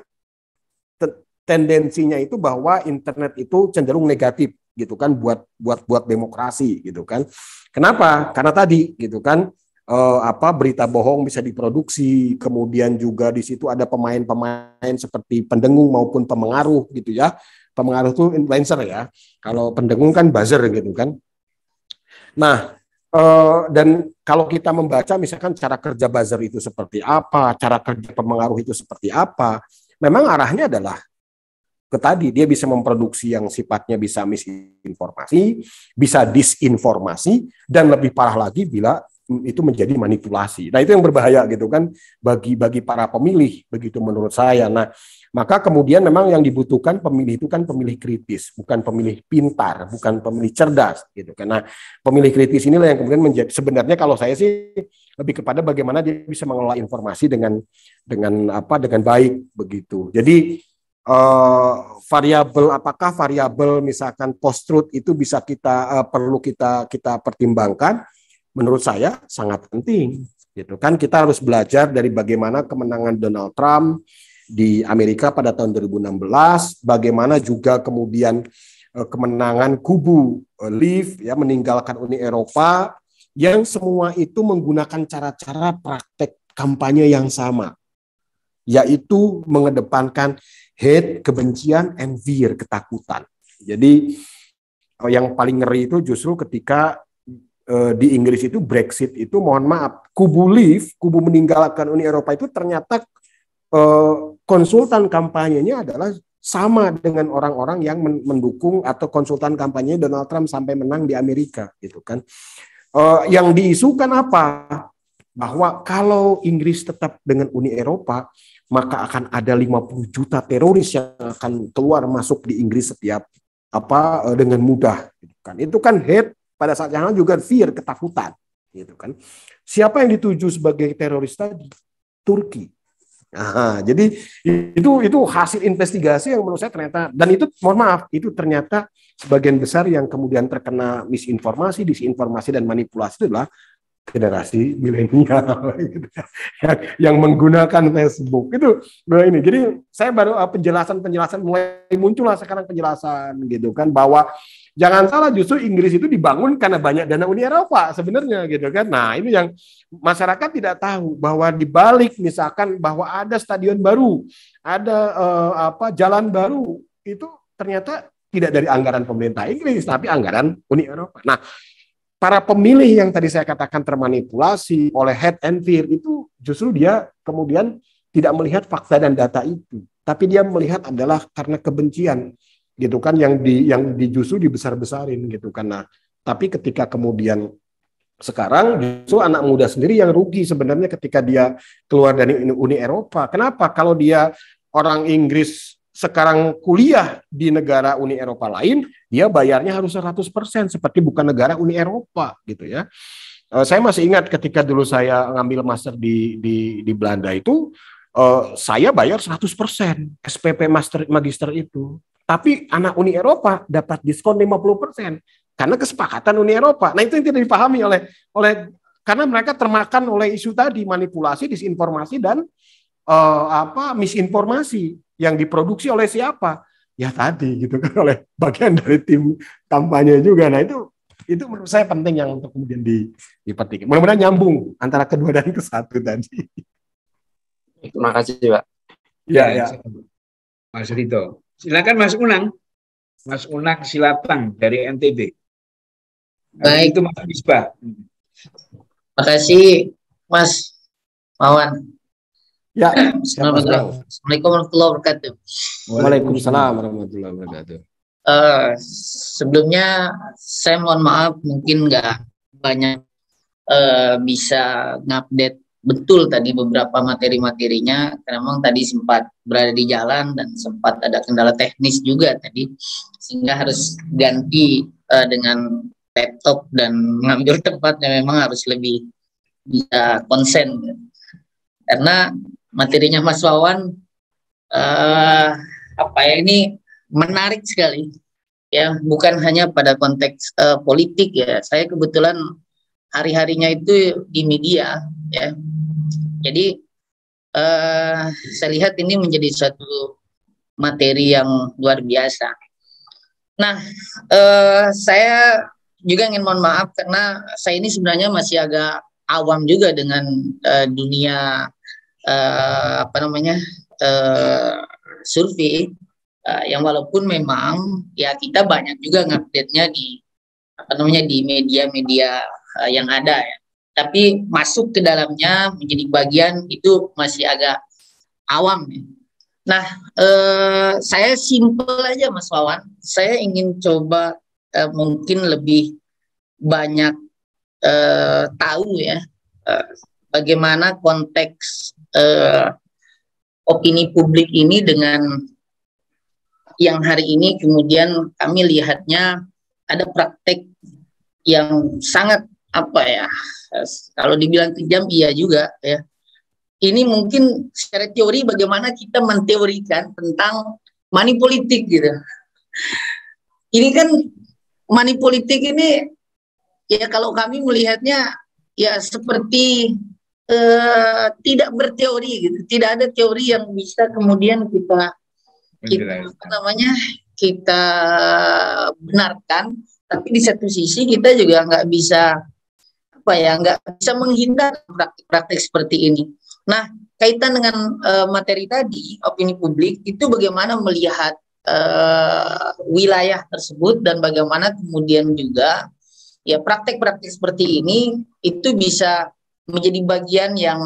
te- tendensinya itu bahwa internet itu cenderung negatif gitu kan buat buat buat demokrasi gitu kan kenapa karena tadi gitu kan eh, apa berita bohong bisa diproduksi, kemudian juga di situ ada pemain-pemain seperti pendengung maupun pemengaruh gitu ya. Pemengaruh itu influencer ya. Kalau pendengung kan buzzer gitu kan. Nah, Uh, dan kalau kita membaca misalkan cara kerja buzzer itu seperti apa, cara kerja pemengaruh itu seperti apa, memang arahnya adalah ke tadi dia bisa memproduksi yang sifatnya bisa misinformasi, bisa disinformasi dan lebih parah lagi bila itu menjadi manipulasi. Nah, itu yang berbahaya gitu kan bagi bagi para pemilih begitu menurut saya. Nah, maka kemudian memang yang dibutuhkan pemilih itu kan pemilih kritis, bukan pemilih pintar, bukan pemilih cerdas gitu. Karena pemilih kritis inilah yang kemudian menjadi sebenarnya kalau saya sih lebih kepada bagaimana dia bisa mengelola informasi dengan dengan apa dengan baik begitu. Jadi Uh, variabel apakah variabel misalkan post truth itu bisa kita uh, perlu kita kita pertimbangkan menurut saya sangat penting gitu kan kita harus belajar dari bagaimana kemenangan Donald Trump di Amerika pada tahun 2016 bagaimana juga kemudian eh, kemenangan kubu eh, Leave ya meninggalkan Uni Eropa yang semua itu menggunakan cara-cara praktek kampanye yang sama yaitu mengedepankan hate, kebencian, and fear, ketakutan. Jadi yang paling ngeri itu justru ketika Eh, di Inggris itu Brexit itu mohon maaf kubu Leave, kubu meninggalkan Uni Eropa itu ternyata eh, konsultan kampanyenya adalah sama dengan orang-orang yang mendukung atau konsultan kampanye Donald Trump sampai menang di Amerika gitu kan. Eh, yang diisukan apa? Bahwa kalau Inggris tetap dengan Uni Eropa, maka akan ada 50 juta teroris yang akan keluar masuk di Inggris setiap apa dengan mudah gitu kan. Itu kan hate pada saat yang juga fear ketakutan gitu kan siapa yang dituju sebagai teroris tadi Turki Aha, jadi itu itu hasil investigasi yang menurut saya ternyata dan itu mohon maaf itu ternyata sebagian besar yang kemudian terkena misinformasi, disinformasi dan manipulasi adalah generasi milenial gitu kan, yang, yang menggunakan Facebook itu nah ini jadi saya baru eh, penjelasan penjelasan mulai muncullah sekarang penjelasan gitu kan bahwa Jangan salah, justru Inggris itu dibangun karena banyak dana Uni Eropa sebenarnya gitu kan. Nah ini yang masyarakat tidak tahu bahwa di balik misalkan bahwa ada stadion baru, ada eh, apa jalan baru itu ternyata tidak dari anggaran pemerintah Inggris tapi anggaran Uni Eropa. Nah para pemilih yang tadi saya katakan termanipulasi oleh head and fear itu justru dia kemudian tidak melihat fakta dan data itu, tapi dia melihat adalah karena kebencian gitu kan yang di yang di justru dibesar-besarin gitu kan nah tapi ketika kemudian sekarang justru anak muda sendiri yang rugi sebenarnya ketika dia keluar dari Uni Eropa kenapa kalau dia orang Inggris sekarang kuliah di negara Uni Eropa lain dia bayarnya harus 100% seperti bukan negara Uni Eropa gitu ya eh, saya masih ingat ketika dulu saya ngambil master di di, di Belanda itu uh, saya bayar 100% SPP master magister itu tapi anak Uni Eropa dapat diskon 50% karena kesepakatan Uni Eropa. Nah, itu yang tidak dipahami oleh oleh karena mereka termakan oleh isu tadi manipulasi, disinformasi dan uh, apa misinformasi yang diproduksi oleh siapa? Ya tadi gitu kan oleh bagian dari tim kampanye juga. Nah, itu itu menurut saya penting yang untuk kemudian di, Mudah-mudahan nyambung antara kedua dan kesatu tadi. Terima kasih, Pak. Ya, ya. Mas Rito. Silakan Mas Unang. Mas Unang Silatang dari NTB. Eh, Baik. Itu Mas Bisba. Makasih Mas Mawan. Ya. Assalamualaikum warahmatullahi wabarakatuh. Waalaikumsalam warahmatullahi wabarakatuh. Uh, sebelumnya saya mohon maaf mungkin nggak banyak uh, bisa ngupdate betul tadi beberapa materi-materinya karena memang tadi sempat berada di jalan dan sempat ada kendala teknis juga tadi sehingga harus ganti uh, dengan laptop dan mengambil tempatnya memang harus lebih bisa konsen karena materinya Mas Wawan uh, apa ya ini menarik sekali ya bukan hanya pada konteks uh, politik ya saya kebetulan hari-harinya itu di media ya jadi uh, saya lihat ini menjadi suatu materi yang luar biasa. Nah, uh, saya juga ingin mohon maaf karena saya ini sebenarnya masih agak awam juga dengan uh, dunia uh, apa namanya uh, survei. uh, yang walaupun memang ya kita banyak juga ngupdate-nya di apa namanya di media-media uh, yang ada ya tapi masuk ke dalamnya menjadi bagian itu masih agak awam ya. Nah, eh, saya simpel aja Mas Wawan. Saya ingin coba eh, mungkin lebih banyak eh, tahu ya eh, bagaimana konteks eh, opini publik ini dengan yang hari ini kemudian kami lihatnya ada praktek yang sangat apa ya kalau dibilang kejam iya juga ya ini mungkin secara teori bagaimana kita menteorikan tentang money politik gitu ini kan money politik ini ya kalau kami melihatnya ya seperti eh, tidak berteori gitu tidak ada teori yang bisa kemudian kita kita apa namanya kita benarkan tapi di satu sisi kita juga nggak bisa apa ya nggak bisa menghindar praktik-praktik seperti ini. Nah, kaitan dengan uh, materi tadi opini publik itu bagaimana melihat uh, wilayah tersebut dan bagaimana kemudian juga ya praktik praktek seperti ini itu bisa menjadi bagian yang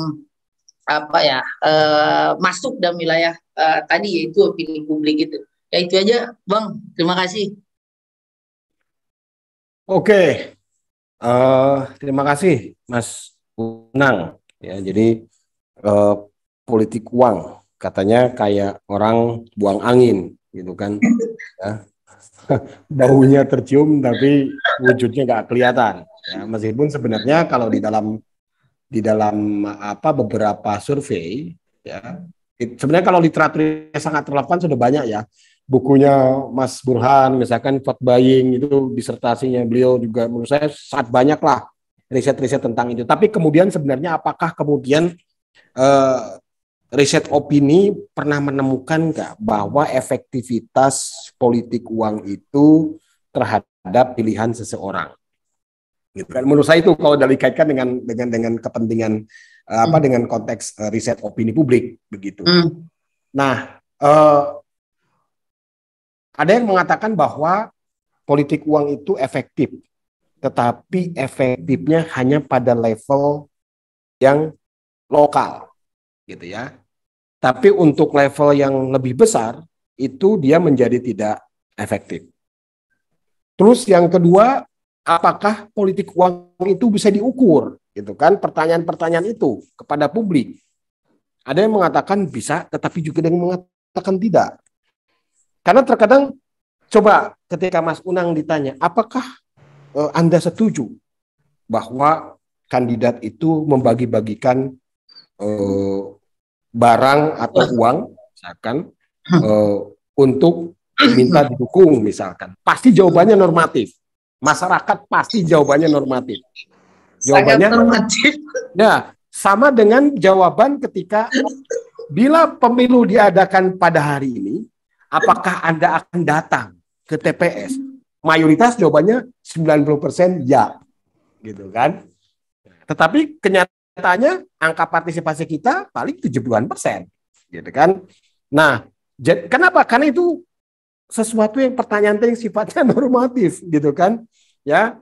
apa ya uh, masuk dalam wilayah uh, tadi yaitu opini publik itu. Ya itu aja, Bang. Terima kasih. Oke, Uh, terima kasih Mas Unang. Ya, jadi uh, politik uang katanya kayak orang buang angin gitu kan. Ya. Baunya tercium tapi wujudnya nggak kelihatan. Ya, meskipun sebenarnya kalau di dalam di dalam apa beberapa survei ya sebenarnya kalau literaturnya sangat relevan sudah banyak ya bukunya Mas Burhan, misalkan Fat Buying itu disertasinya beliau juga menurut saya sangat banyak lah riset-riset tentang itu. Tapi kemudian sebenarnya apakah kemudian eh, riset opini pernah menemukan nggak bahwa efektivitas politik uang itu terhadap pilihan seseorang? Gitu kan? Menurut saya itu kalau dari dikaitkan dengan dengan dengan kepentingan eh, apa hmm. dengan konteks uh, riset opini publik begitu. Hmm. Nah, uh, ada yang mengatakan bahwa politik uang itu efektif, tetapi efektifnya hanya pada level yang lokal, gitu ya. Tapi untuk level yang lebih besar itu dia menjadi tidak efektif. Terus yang kedua, apakah politik uang itu bisa diukur, gitu kan? Pertanyaan-pertanyaan itu kepada publik. Ada yang mengatakan bisa, tetapi juga ada yang mengatakan tidak. Karena terkadang coba ketika Mas Unang ditanya, apakah uh, Anda setuju bahwa kandidat itu membagi-bagikan uh, barang atau iya. uang misalkan uh, untuk minta hmm. didukung misalkan. Pasti jawabannya normatif. Masyarakat pasti jawabannya normatif. Jawabannya normatif. Nah, sama dengan jawaban ketika bila pemilu diadakan pada hari ini, apakah Anda akan datang ke TPS? Mayoritas jawabannya 90% ya. Gitu kan? Tetapi kenyataannya angka partisipasi kita paling 70-an persen. Gitu kan? Nah, kenapa? Karena itu sesuatu yang pertanyaan yang sifatnya normatif gitu kan. Ya.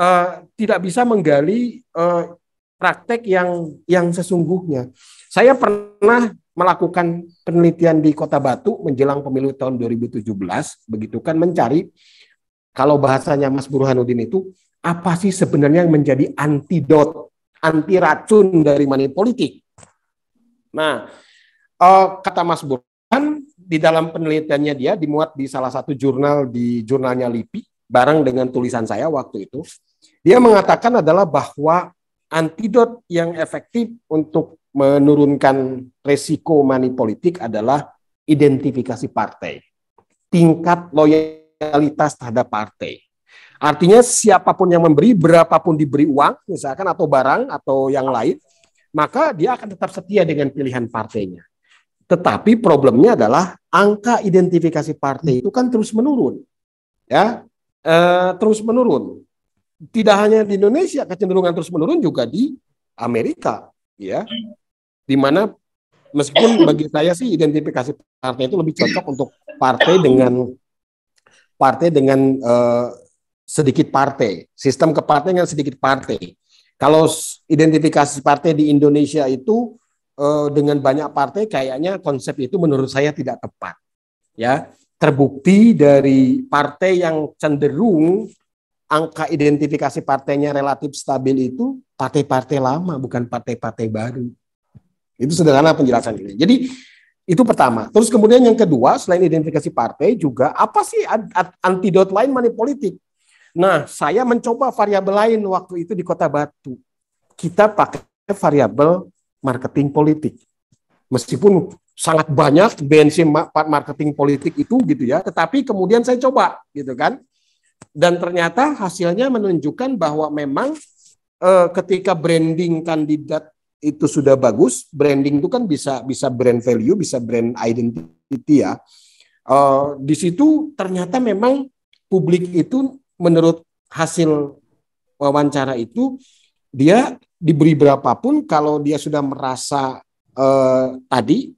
Uh, tidak bisa menggali uh, praktek yang yang sesungguhnya. Saya pernah melakukan penelitian di Kota Batu menjelang pemilu tahun 2017, begitu kan mencari kalau bahasanya Mas Burhanuddin itu apa sih sebenarnya yang menjadi antidot, anti racun dari money politik. Nah, eh, kata Mas Burhan di dalam penelitiannya dia dimuat di salah satu jurnal di jurnalnya LIPI bareng dengan tulisan saya waktu itu. Dia mengatakan adalah bahwa antidot yang efektif untuk menurunkan resiko money politik adalah identifikasi partai. Tingkat loyalitas terhadap partai. Artinya siapapun yang memberi, berapapun diberi uang, misalkan atau barang atau yang lain, maka dia akan tetap setia dengan pilihan partainya. Tetapi problemnya adalah angka identifikasi partai itu kan terus menurun, ya e, terus menurun. Tidak hanya di Indonesia kecenderungan terus menurun juga di Amerika, ya di mana meskipun bagi saya sih identifikasi partai itu lebih cocok untuk partai dengan partai dengan uh, sedikit partai, sistem kepartai yang sedikit partai. Kalau identifikasi partai di Indonesia itu uh, dengan banyak partai, kayaknya konsep itu menurut saya tidak tepat. Ya, terbukti dari partai yang cenderung angka identifikasi partainya relatif stabil itu partai-partai lama, bukan partai-partai baru. Itu sederhana penjelasan ini. Jadi itu pertama. Terus kemudian yang kedua, selain identifikasi partai juga apa sih antidot lain money politik? Nah, saya mencoba variabel lain waktu itu di Kota Batu. Kita pakai variabel marketing politik. Meskipun sangat banyak BNC marketing politik itu gitu ya, tetapi kemudian saya coba gitu kan. Dan ternyata hasilnya menunjukkan bahwa memang e, ketika branding kandidat itu sudah bagus, branding itu kan bisa bisa brand value, bisa brand identity ya. Uh, di situ ternyata memang publik itu menurut hasil wawancara itu dia diberi berapapun kalau dia sudah merasa uh, tadi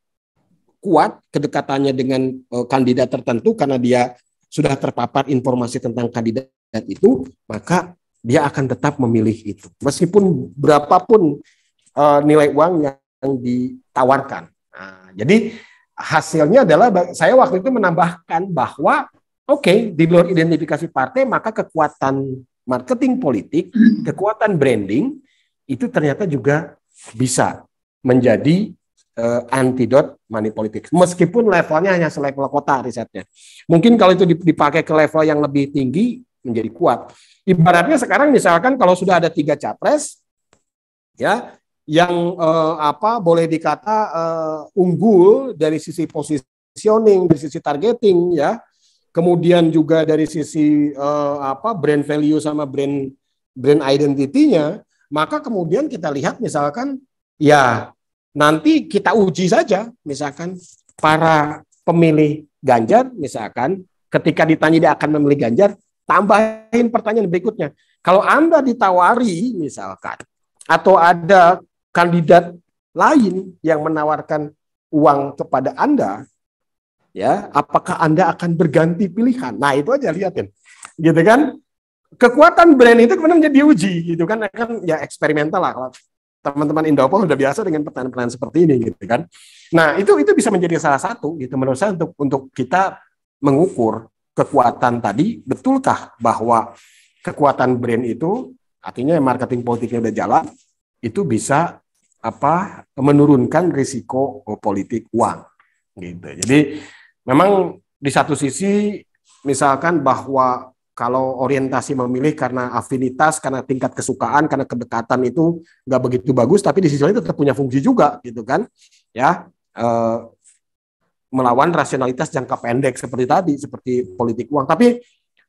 kuat kedekatannya dengan uh, kandidat tertentu karena dia sudah terpapar informasi tentang kandidat itu, maka dia akan tetap memilih itu. Meskipun berapapun Eh, nilai uang yang ditawarkan. Nah, jadi hasilnya adalah saya waktu itu menambahkan bahwa oke okay, di luar identifikasi partai maka kekuatan marketing politik, hmm. kekuatan branding itu ternyata juga bisa menjadi uh, antidot money politics. Meskipun levelnya hanya selevel kota risetnya. Mungkin kalau itu dipakai ke level yang lebih tinggi menjadi kuat. Ibaratnya sekarang misalkan kalau sudah ada tiga capres, ya yang eh, apa boleh dikata eh, unggul dari sisi positioning, dari sisi targeting ya. Kemudian juga dari sisi eh, apa brand value sama brand brand identity-nya, maka kemudian kita lihat misalkan ya nanti kita uji saja misalkan para pemilih Ganjar misalkan ketika ditanya dia akan memilih Ganjar, tambahin pertanyaan berikutnya. Kalau Anda ditawari misalkan atau ada kandidat lain yang menawarkan uang kepada Anda, ya, apakah Anda akan berganti pilihan? Nah, itu aja lihatin. Gitu kan? Kekuatan brand itu kemudian menjadi uji, gitu kan kan ya eksperimental lah kalau teman-teman Indopol sudah biasa dengan pertanyaan-pertanyaan seperti ini gitu kan. Nah, itu itu bisa menjadi salah satu gitu menurut saya untuk untuk kita mengukur kekuatan tadi betulkah bahwa kekuatan brand itu artinya marketing politiknya udah jalan itu bisa apa menurunkan risiko politik uang gitu. Jadi memang di satu sisi misalkan bahwa kalau orientasi memilih karena afinitas, karena tingkat kesukaan, karena kedekatan itu nggak begitu bagus, tapi di sisi lain tetap punya fungsi juga, gitu kan? Ya, e, melawan rasionalitas jangka pendek seperti tadi, seperti politik uang. Tapi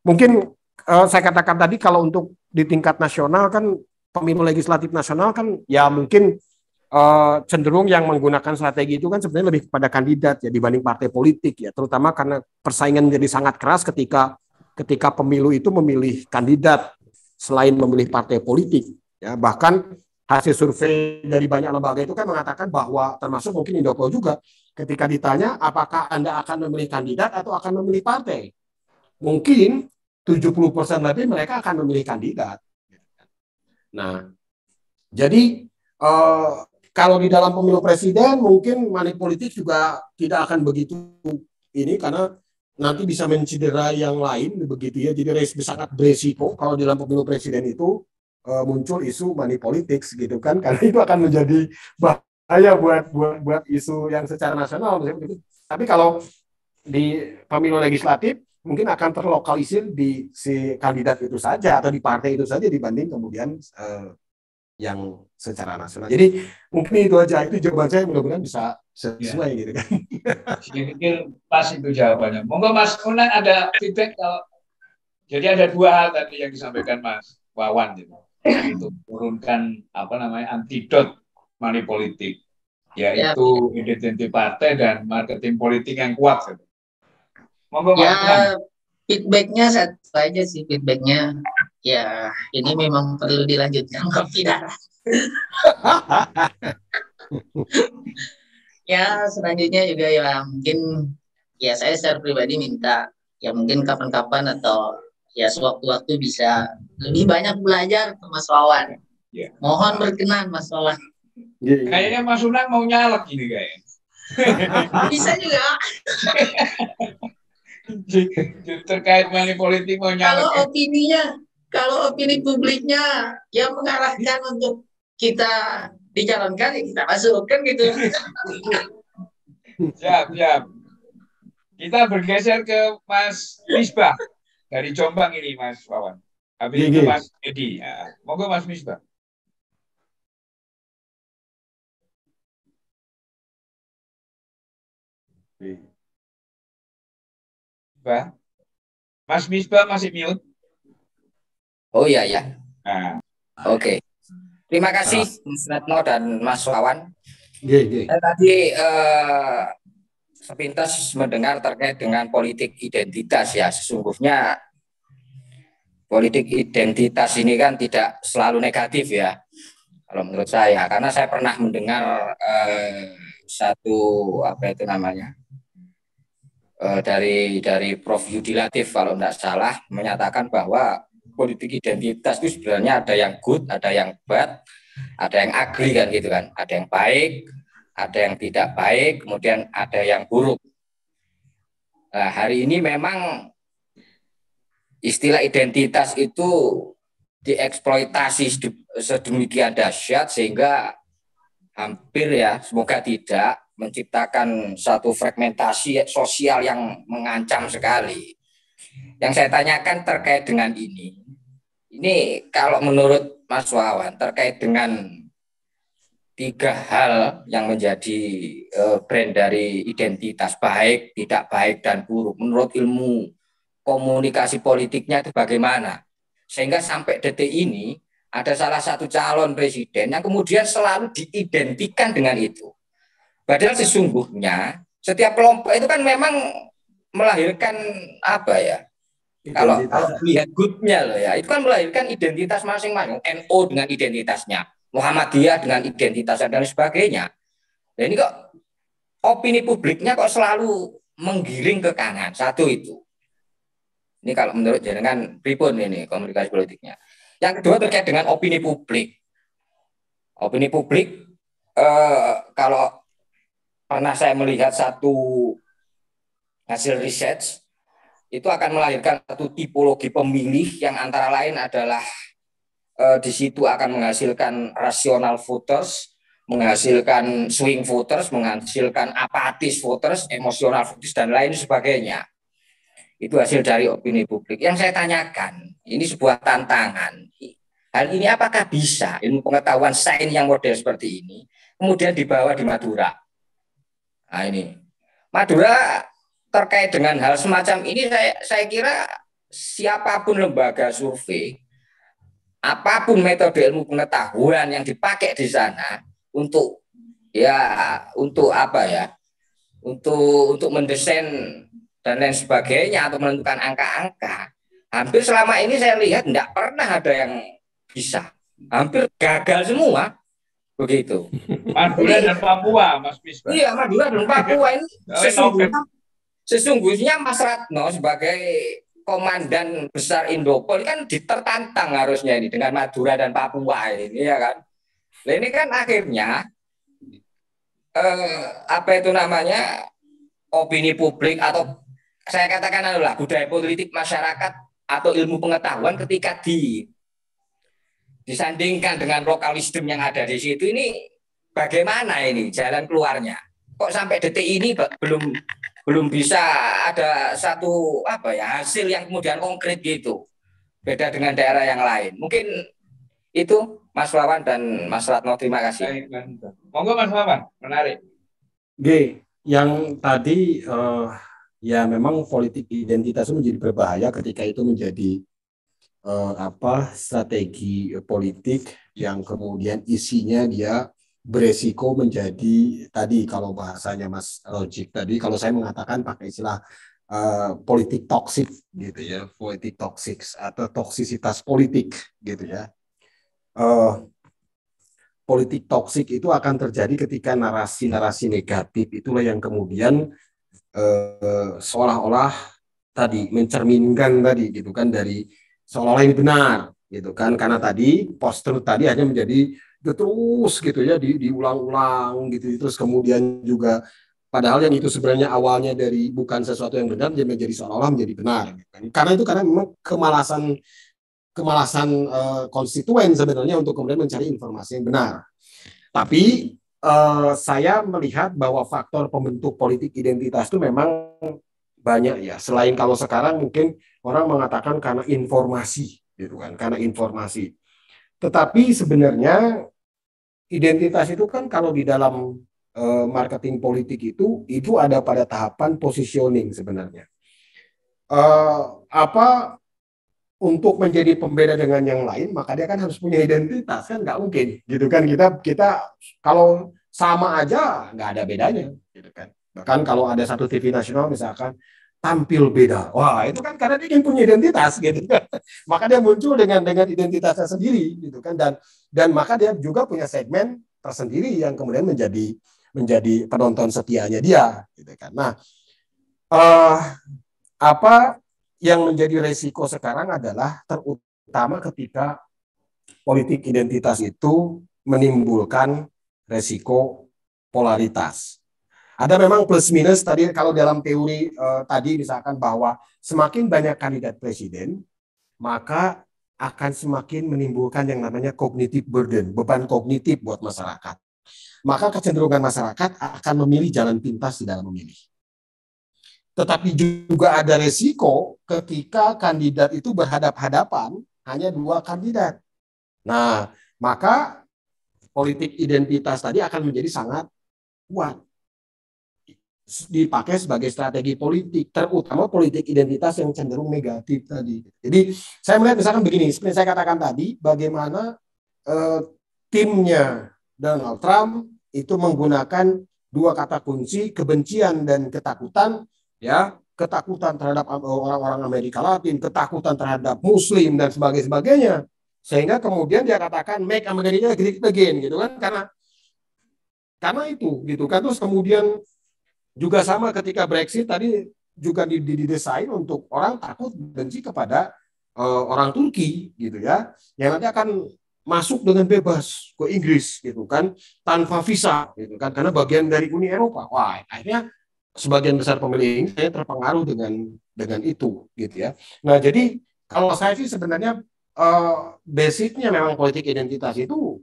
mungkin e, saya katakan tadi kalau untuk di tingkat nasional kan pemilu legislatif nasional kan ya mungkin Eh, cenderung yang menggunakan strategi itu kan sebenarnya lebih kepada kandidat ya dibanding partai politik ya, terutama karena persaingan menjadi sangat keras ketika ketika pemilu itu memilih kandidat selain memilih partai politik ya bahkan hasil survei dari banyak lembaga itu kan mengatakan bahwa termasuk mungkin ko juga ketika ditanya apakah Anda akan memilih kandidat atau akan memilih partai mungkin 70% lebih mereka akan memilih kandidat nah jadi eh, kalau di dalam pemilu presiden mungkin money politik juga tidak akan begitu ini karena nanti bisa mencidera yang lain begitu ya. Jadi sangat beresiko kalau di dalam pemilu presiden itu e, muncul isu money politics gitu kan karena itu akan menjadi bahaya buat buat buat isu yang secara nasional misalnya. Tapi kalau di pemilu legislatif mungkin akan terlokalisir di si kandidat itu saja atau di partai itu saja dibanding kemudian e, yang secara nasional. Iya. Jadi mungkin itu aja itu jawaban saya mudah-mudahan bisa sesuai ya. gitu kan. Saya pikir pas itu jawabannya. Monggo Mas Unan ada feedback kalau jadi ada dua hal tadi yang disampaikan Mas Wawan gitu untuk menurunkan apa namanya antidot money politik yaitu ya. identitas partai dan marketing politik yang kuat. Gitu. Monggo ya, Mas Unan. feedbacknya satu aja sih feedbacknya ya ini memang perlu dilanjutkan ke pidana. ya selanjutnya juga ya mungkin ya saya secara pribadi minta ya mungkin kapan-kapan atau ya sewaktu-waktu bisa lebih banyak belajar ke Mas Wawan. Yeah. Mohon berkenan Mas Wawan. Yeah, iya. Kayaknya Mas Unang mau nyalek ini kayaknya. bisa juga. Terkait money politik mau nyalek. Kalau ya. opininya kalau opini publiknya yang mengarahkan untuk kita dicalonkan, ya kita masukkan gitu. siap, siap. Kita bergeser ke Mas Misbah dari Jombang ini, Mas Wawan. Habis iya, itu iya. Mas Edi. Ya. Monggo Mas Misbah. Iya. Misbah. Mas Misbah masih mute. Oh iya ya. Nah. Oke. Okay. Terima kasih nah. Mas Retno dan Mas Wawan. Yeah, iya, iya. yeah. Tadi eh, sepintas mendengar terkait dengan politik identitas ya. Sesungguhnya politik identitas ini kan tidak selalu negatif ya. Kalau menurut saya, karena saya pernah mendengar eh, satu apa itu namanya eh, dari dari Prof Yudilatif kalau tidak salah menyatakan bahwa politik identitas itu sebenarnya ada yang good, ada yang bad, ada yang agri kan gitu kan, ada yang baik, ada yang tidak baik, kemudian ada yang buruk. Nah, hari ini memang istilah identitas itu dieksploitasi sedemikian dahsyat sehingga hampir ya semoga tidak menciptakan satu fragmentasi sosial yang mengancam sekali. Yang saya tanyakan terkait dengan ini, ini kalau menurut Mas Wawan terkait dengan tiga hal yang menjadi eh, brand dari identitas baik, tidak baik dan buruk menurut ilmu komunikasi politiknya itu bagaimana? Sehingga sampai detik ini ada salah satu calon presiden yang kemudian selalu diidentikan dengan itu. Padahal sesungguhnya setiap kelompok itu kan memang melahirkan apa ya? Kalau, kalau melihat grupnya loh ya, itu kan melahirkan identitas masing-masing. NO dengan identitasnya, Muhammadiyah dengan identitasnya dan sebagainya. Dan nah, ini kok opini publiknya kok selalu menggiring ke kanan. Satu itu. Ini kalau menurut jaringan pripun ini komunikasi politiknya. Yang kedua terkait dengan opini publik. Opini publik eh, kalau pernah saya melihat satu hasil riset itu akan melahirkan satu tipologi pemilih yang antara lain adalah eh, di situ akan menghasilkan rasional voters, menghasilkan swing voters, menghasilkan apatis voters, emosional voters dan lain sebagainya. Itu hasil dari opini publik. Yang saya tanyakan, ini sebuah tantangan. Hal ini apakah bisa ilmu pengetahuan sains yang model seperti ini kemudian dibawa di Madura? Nah ini Madura terkait dengan hal semacam ini saya saya kira siapapun lembaga survei apapun metode ilmu pengetahuan yang dipakai di sana untuk ya untuk apa ya untuk untuk mendesain dan lain sebagainya atau menentukan angka-angka hampir selama ini saya lihat tidak pernah ada yang bisa hampir gagal semua begitu Madura dan Papua Mas Misbah iya Madura dan Papua ini sesungguhnya Sesungguhnya Mas Ratno sebagai komandan besar Indopol kan ditertantang harusnya ini dengan Madura dan Papua ini ya kan. Nah, ini kan akhirnya eh, apa itu namanya opini publik atau saya katakan adalah anu budaya politik masyarakat atau ilmu pengetahuan ketika di disandingkan dengan lokalisme yang ada di situ ini bagaimana ini jalan keluarnya kok sampai detik ini belum belum bisa ada satu apa ya hasil yang kemudian konkret gitu. Beda dengan daerah yang lain. Mungkin itu Mas Lawan dan Mas Ratno terima kasih. Monggo Mas Lawan menarik. G, yang tadi uh, ya memang politik identitas itu menjadi berbahaya ketika itu menjadi uh, apa strategi politik yang kemudian isinya dia beresiko menjadi tadi kalau bahasanya Mas Rojik tadi kalau saya mengatakan pakai istilah uh, politik toksik gitu ya politik toksik atau toksisitas politik gitu ya uh, politik toksik itu akan terjadi ketika narasi-narasi negatif itulah yang kemudian uh, seolah-olah tadi mencerminkan tadi gitu kan dari seolah-olah ini benar gitu kan karena tadi postur tadi hanya menjadi terus gitu ya di, diulang-ulang gitu terus kemudian juga padahal yang itu sebenarnya awalnya dari bukan sesuatu yang benar jadi menjadi seolah-olah menjadi benar gitu kan. karena itu karena memang kemalasan kemalasan uh, konstituen sebenarnya untuk kemudian mencari informasi yang benar tapi uh, saya melihat bahwa faktor pembentuk politik identitas itu memang banyak ya selain kalau sekarang mungkin orang mengatakan karena informasi gitu kan karena informasi tetapi sebenarnya identitas itu kan kalau di dalam uh, marketing politik itu itu ada pada tahapan positioning sebenarnya. Uh, apa untuk menjadi pembeda dengan yang lain maka dia kan harus punya identitas kan nggak mungkin gitu kan kita kita kalau sama aja nggak ada bedanya gitu kan bahkan kalau ada satu TV nasional misalkan tampil beda. Wah, itu kan karena dia ingin punya identitas gitu kan. maka dia muncul dengan dengan identitasnya sendiri gitu kan dan dan maka dia juga punya segmen tersendiri yang kemudian menjadi menjadi penonton setianya dia gitu kan. Nah, uh, apa yang menjadi resiko sekarang adalah terutama ketika politik identitas itu menimbulkan resiko polaritas. Ada memang plus minus tadi kalau dalam teori eh, tadi misalkan bahwa semakin banyak kandidat presiden, maka akan semakin menimbulkan yang namanya kognitif burden, beban kognitif buat masyarakat. Maka kecenderungan masyarakat akan memilih jalan pintas di dalam memilih. Tetapi juga ada resiko ketika kandidat itu berhadap-hadapan hanya dua kandidat. Nah, maka politik identitas tadi akan menjadi sangat kuat dipakai sebagai strategi politik, terutama politik identitas yang cenderung negatif tadi. Jadi saya melihat misalkan begini, seperti saya katakan tadi, bagaimana uh, timnya Donald Trump itu menggunakan dua kata kunci kebencian dan ketakutan, ya ketakutan terhadap eh, orang-orang Amerika Latin, ketakutan terhadap Muslim dan sebagainya, sehingga kemudian dia katakan make America great again gitu kan karena karena itu gitu kan terus kemudian juga sama ketika Brexit tadi juga didesain untuk orang takut benci kepada uh, orang Turki gitu ya, yang nanti akan masuk dengan bebas ke Inggris gitu kan tanpa visa gitu kan karena bagian dari Uni Eropa. Wah, akhirnya sebagian besar pemilih Inggris terpengaruh dengan dengan itu gitu ya. Nah, jadi kalau saya sih sebenarnya uh, basicnya memang politik identitas itu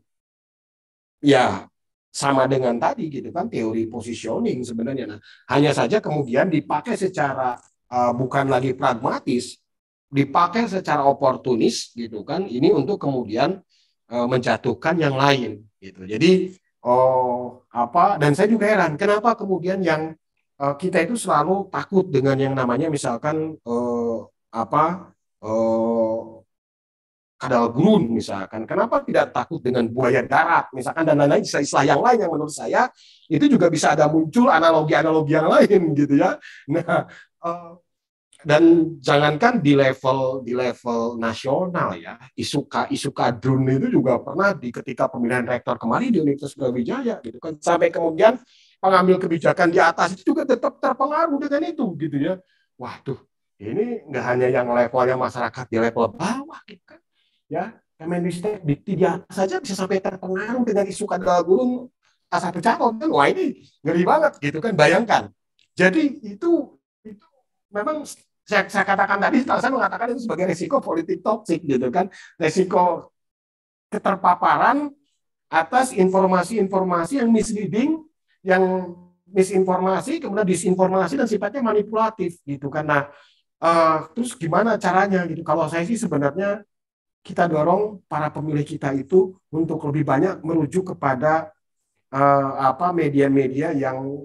ya sama dengan tadi gitu kan teori positioning sebenarnya nah hanya saja kemudian dipakai secara uh, bukan lagi pragmatis dipakai secara oportunis gitu kan ini untuk kemudian uh, menjatuhkan yang lain gitu jadi oh apa dan saya juga heran kenapa kemudian yang uh, kita itu selalu takut dengan yang namanya misalkan uh, apa uh, kadal gurun misalkan. Kenapa tidak takut dengan buaya darat misalkan dan lain-lain istilah yang lain yang menurut saya itu juga bisa ada muncul analogi-analogi yang lain gitu ya. Nah, eh, dan jangankan di level di level nasional ya isu isuka drone itu juga pernah di ketika pemilihan rektor kemarin di Universitas Brawijaya gitu kan sampai kemudian pengambil kebijakan di atas itu juga tetap terpengaruh dengan itu gitu ya waduh ini nggak hanya yang levelnya masyarakat di level bawah gitu kan ya Kemendikbud di, di saja bisa sampai terpengaruh dengan isu kadal gurung salah satu kan wah ini ngeri banget gitu kan bayangkan jadi itu itu memang saya, saya katakan tadi saya mengatakan itu sebagai resiko politik toksik gitu kan resiko keterpaparan atas informasi-informasi yang misleading yang misinformasi kemudian disinformasi dan sifatnya manipulatif gitu kan nah uh, terus gimana caranya gitu kalau saya sih sebenarnya kita dorong para pemilih kita itu untuk lebih banyak merujuk kepada uh, apa media-media yang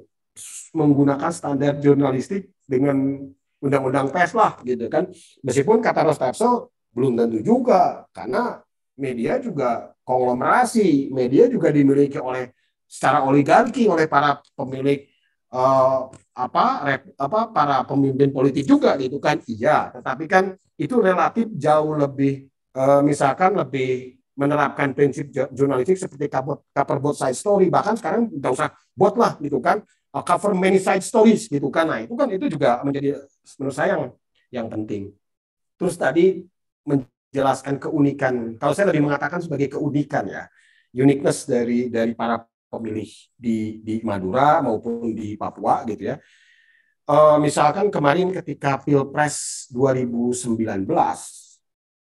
menggunakan standar jurnalistik dengan undang-undang pers lah gitu kan meskipun kata Rostepso belum tentu juga karena media juga konglomerasi media juga dimiliki oleh secara oligarki oleh para pemilik uh, apa rep, apa para pemimpin politik juga gitu kan iya tetapi kan itu relatif jauh lebih Eh, misalkan lebih menerapkan prinsip jurnalistik seperti cover cover both side story bahkan sekarang nggak usah bot lah gitu kan eh, cover many side stories gitu kan nah itu kan itu juga menjadi menurut saya yang yang penting terus tadi menjelaskan keunikan kalau saya lebih mengatakan sebagai keunikan ya uniqueness dari dari para pemilih di di Madura maupun di Papua gitu ya uh, misalkan kemarin ketika pilpres 2019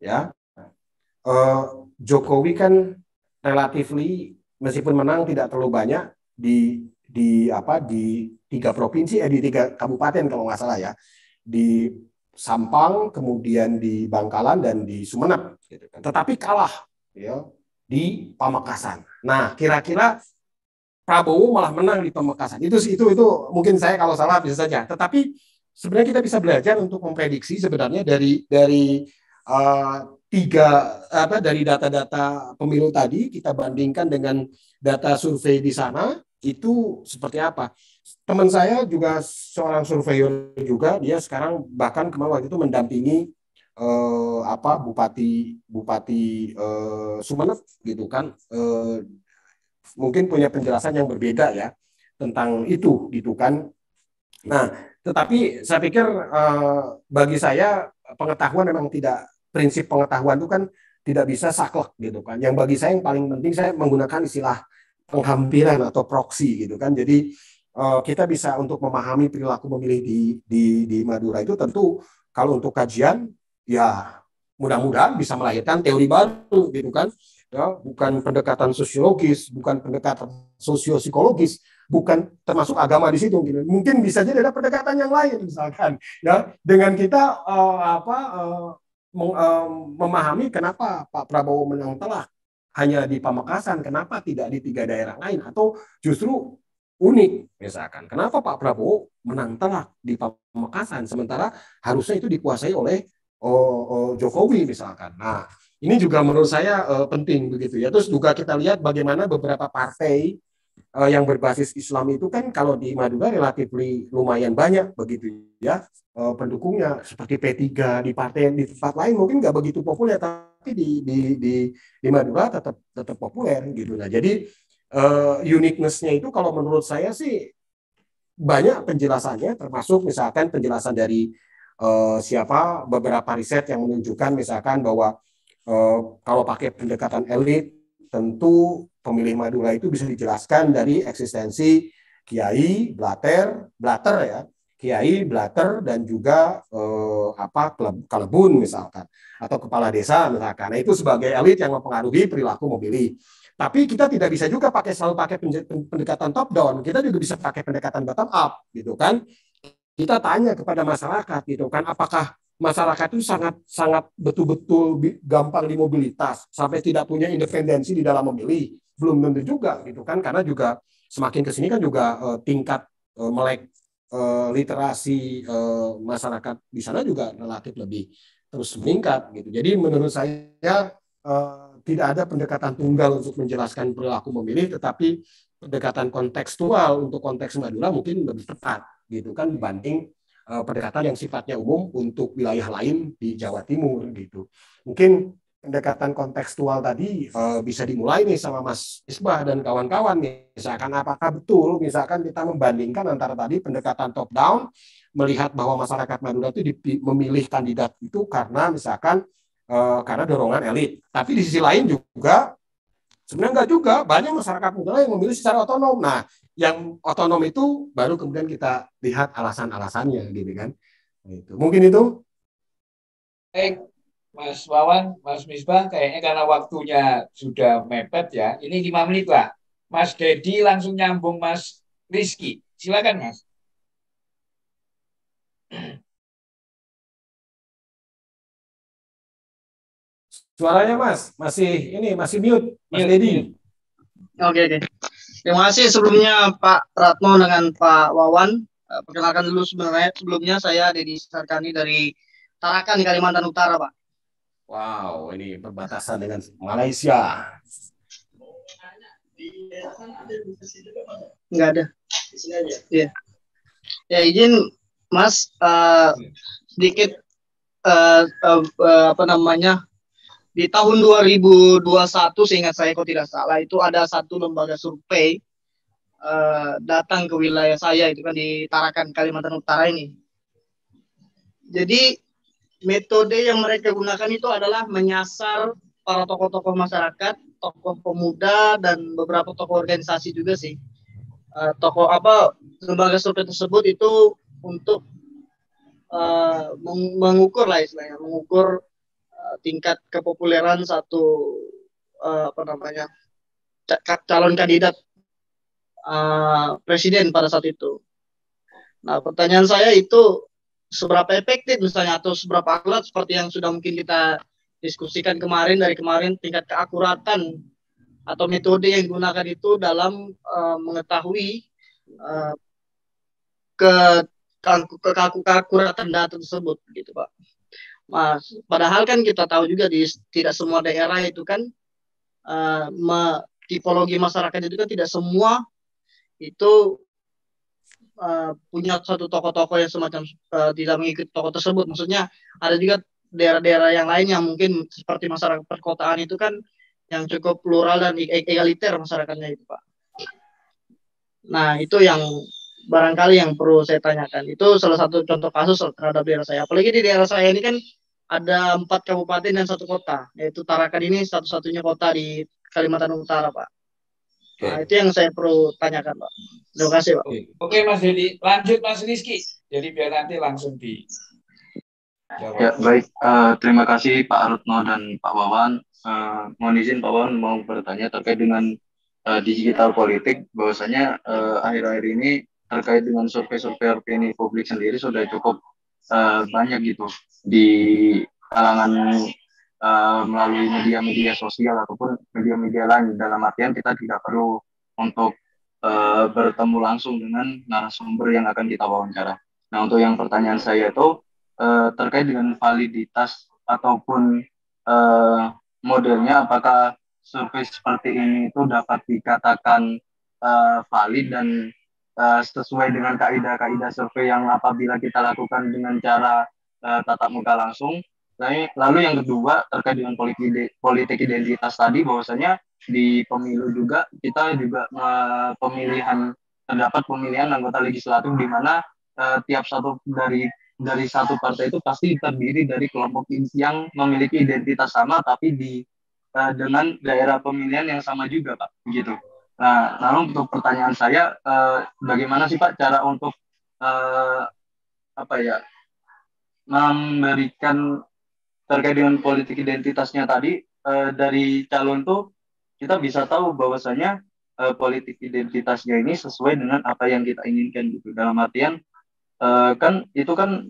ya uh, Jokowi kan relatively meskipun menang tidak terlalu banyak di di apa di tiga provinsi eh di tiga kabupaten kalau nggak salah ya di Sampang kemudian di Bangkalan dan di Sumenep gitu kan. tetapi kalah ya di Pamekasan. Nah kira-kira Prabowo malah menang di Pamekasan. Itu itu itu mungkin saya kalau salah bisa saja. Tetapi sebenarnya kita bisa belajar untuk memprediksi sebenarnya dari dari uh, tiga apa dari data-data pemilu tadi kita bandingkan dengan data survei di sana itu seperti apa. Teman saya juga seorang surveyor juga dia sekarang bahkan kemarin waktu itu mendampingi eh, apa bupati bupati eh, Sumeneb gitu kan eh, mungkin punya penjelasan yang berbeda ya tentang itu gitu kan. Nah, tetapi saya pikir eh, bagi saya pengetahuan memang tidak prinsip pengetahuan itu kan tidak bisa saklek gitu kan. Yang bagi saya yang paling penting saya menggunakan istilah penghampiran atau proksi gitu kan. Jadi uh, kita bisa untuk memahami perilaku memilih di di di Madura itu tentu kalau untuk kajian ya mudah-mudahan bisa melahirkan teori baru gitu kan. Ya, bukan pendekatan sosiologis, bukan pendekatan sosiopsikologis, bukan termasuk agama di situ gitu. Mungkin bisa jadi ada pendekatan yang lain misalkan ya dengan kita uh, apa uh, memahami kenapa Pak Prabowo menang telak hanya di Pamekasan, kenapa tidak di tiga daerah lain atau justru unik misalkan. Kenapa Pak Prabowo menang telak di Pamekasan sementara harusnya itu dikuasai oleh uh, uh, Jokowi misalkan. Nah, ini juga menurut saya uh, penting begitu ya. Terus juga kita lihat bagaimana beberapa partai e, yang berbasis Islam itu kan kalau di Madura relatif lumayan banyak begitu ya. Eh, pendukungnya seperti P3 di partai di tempat lain mungkin nggak begitu populer tapi di di di, di Madura tetap tetap populer gitu nah jadi uh, uniquenessnya itu kalau menurut saya sih banyak penjelasannya termasuk misalkan penjelasan dari uh, siapa beberapa riset yang menunjukkan misalkan bahwa uh, kalau pakai pendekatan elit tentu pemilih Madura itu bisa dijelaskan dari eksistensi kiai, blater, blater ya, kiai, blatter dan juga eh, apa kelebun misalkan atau kepala desa misalkan. Nah, itu sebagai elit yang mempengaruhi perilaku memilih. Tapi kita tidak bisa juga pakai selalu pakai pendekatan top down. Kita juga bisa pakai pendekatan bottom up gitu kan. Kita tanya kepada masyarakat gitu kan apakah masyarakat itu sangat sangat betul-betul gampang dimobilitas sampai tidak punya independensi di dalam memilih belum tentu juga gitu kan karena juga semakin kesini kan juga eh, tingkat eh, melek uh, literasi uh, masyarakat di sana juga relatif lebih terus meningkat gitu. Jadi menurut saya uh, tidak ada pendekatan tunggal untuk menjelaskan perilaku memilih, tetapi pendekatan kontekstual untuk konteks Madura mungkin lebih tepat gitu kan dibanding uh, pendekatan yang sifatnya umum untuk wilayah lain di Jawa Timur gitu. Mungkin pendekatan kontekstual tadi eh, bisa dimulai nih sama Mas Isbah dan kawan-kawan nih. Misalkan apakah betul misalkan kita membandingkan antara tadi pendekatan top down melihat bahwa masyarakat Madura itu memilih kandidat itu karena misalkan eh, karena dorongan elit. Tapi di sisi lain juga sebenarnya enggak juga banyak masyarakat Madura yang memilih secara otonom. Nah, yang otonom itu baru kemudian kita lihat alasan-alasannya gitu kan. Nah, itu. Mungkin itu Baik, Mas Wawan, Mas Misbah kayaknya karena waktunya sudah mepet ya. Ini lima menit lah. Mas Dedi langsung nyambung Mas Rizky. Silakan Mas. Suaranya Mas masih ini masih mute Mas Dedi. Oke oke. Terima kasih sebelumnya Pak Ratno dengan Pak Wawan. Eh, perkenalkan dulu sebenarnya sebelumnya saya Dedi Sarkani dari Tarakan Kalimantan Utara Pak. Wow, ini perbatasan dengan Malaysia. Enggak ada. Di iya. Ya. izin Mas uh, sedikit uh, apa namanya di tahun 2021 seingat saya kok tidak salah itu ada satu lembaga survei uh, datang ke wilayah saya itu kan di Tarakan Kalimantan Utara ini. Jadi metode yang mereka gunakan itu adalah menyasar para tokoh-tokoh masyarakat, tokoh pemuda dan beberapa tokoh organisasi juga sih. Uh, tokoh apa lembaga survei tersebut itu untuk uh, meng mengukur lah istilahnya, mengukur uh, tingkat kepopuleran satu uh, apa namanya calon kandidat uh, presiden pada saat itu. Nah, pertanyaan saya itu seberapa efektif misalnya atau seberapa akurat seperti yang sudah mungkin kita diskusikan kemarin dari kemarin tingkat keakuratan atau metode yang digunakan itu dalam uh, mengetahui uh, ke keakuratan data tersebut gitu pak. Mas, padahal kan kita tahu juga di tidak semua daerah itu kan uh, me, tipologi masyarakat itu kan tidak semua itu Eh, punya satu toko-toko yang semacam uh, eh, tidak mengikuti toko tersebut. Maksudnya ada juga daerah-daerah yang lain yang mungkin seperti masyarakat perkotaan itu kan yang cukup plural dan e-, egaliter masyarakatnya itu pak. Nah itu yang barangkali yang perlu saya tanyakan. Itu salah satu contoh kasus terhadap daerah saya. Apalagi di daerah saya ini kan ada empat kabupaten dan satu kota, yaitu Tarakan ini satu-satunya kota di Kalimantan Utara, Pak. Nah, itu yang saya perlu tanyakan, Pak. Terima kasih, Pak. Oke, okay, Mas Yudi. Lanjut, Mas Rizky. Jadi biar nanti langsung di... Jawab. Ya, baik. Uh, terima kasih Pak Arutno dan Pak Wawan. Uh, mohon izin Pak Wawan mau bertanya terkait dengan uh, digital politik. Bahwasanya akhir akhir-akhir ini terkait dengan survei-survei opini publik sendiri sudah cukup uh, banyak gitu di kalangan uh, melalui media-media sosial ataupun media-media lain dalam artian kita tidak perlu untuk uh, bertemu langsung dengan narasumber yang akan kita wawancara. Nah untuk yang pertanyaan saya itu uh, terkait dengan validitas ataupun uh, modelnya apakah survei seperti ini itu dapat dikatakan uh, valid dan uh, sesuai dengan kaidah-kaidah survei yang apabila kita lakukan dengan cara uh, tatap muka langsung Lalu yang kedua terkait dengan politik, identitas tadi bahwasanya di pemilu juga kita juga uh, pemilihan terdapat pemilihan anggota legislatif di mana uh, tiap satu dari dari satu partai itu pasti terdiri dari kelompok yang memiliki identitas sama tapi di uh, dengan daerah pemilihan yang sama juga pak begitu. Nah, lalu untuk pertanyaan saya, uh, bagaimana sih Pak cara untuk uh, apa ya memberikan terkait dengan politik identitasnya tadi uh, dari calon tuh kita bisa tahu bahwasanya uh, politik identitasnya ini sesuai dengan apa yang kita inginkan gitu dalam artian uh, kan itu kan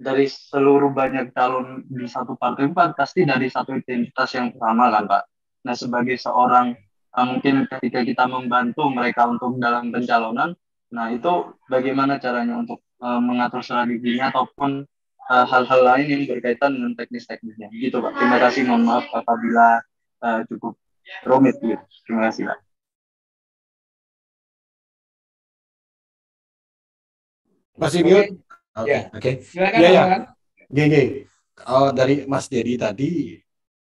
dari seluruh banyak calon di satu partai empat pasti dari satu identitas yang sama kan pak nah sebagai seorang uh, mungkin ketika kita membantu mereka untuk dalam pencalonan nah itu bagaimana caranya untuk uh, mengatur strateginya ataupun Eh, hal-hal uh, lain yang berkaitan dengan teknis-teknisnya. Gitu Pak. Terima kasih. Mohon maaf apabila uh, cukup rumit. Gitu. Terima kasih Pak. Masih mute? Oke. Iya, Oke. Gini, uh, ya, ya. oh, dari Mas Dedi tadi,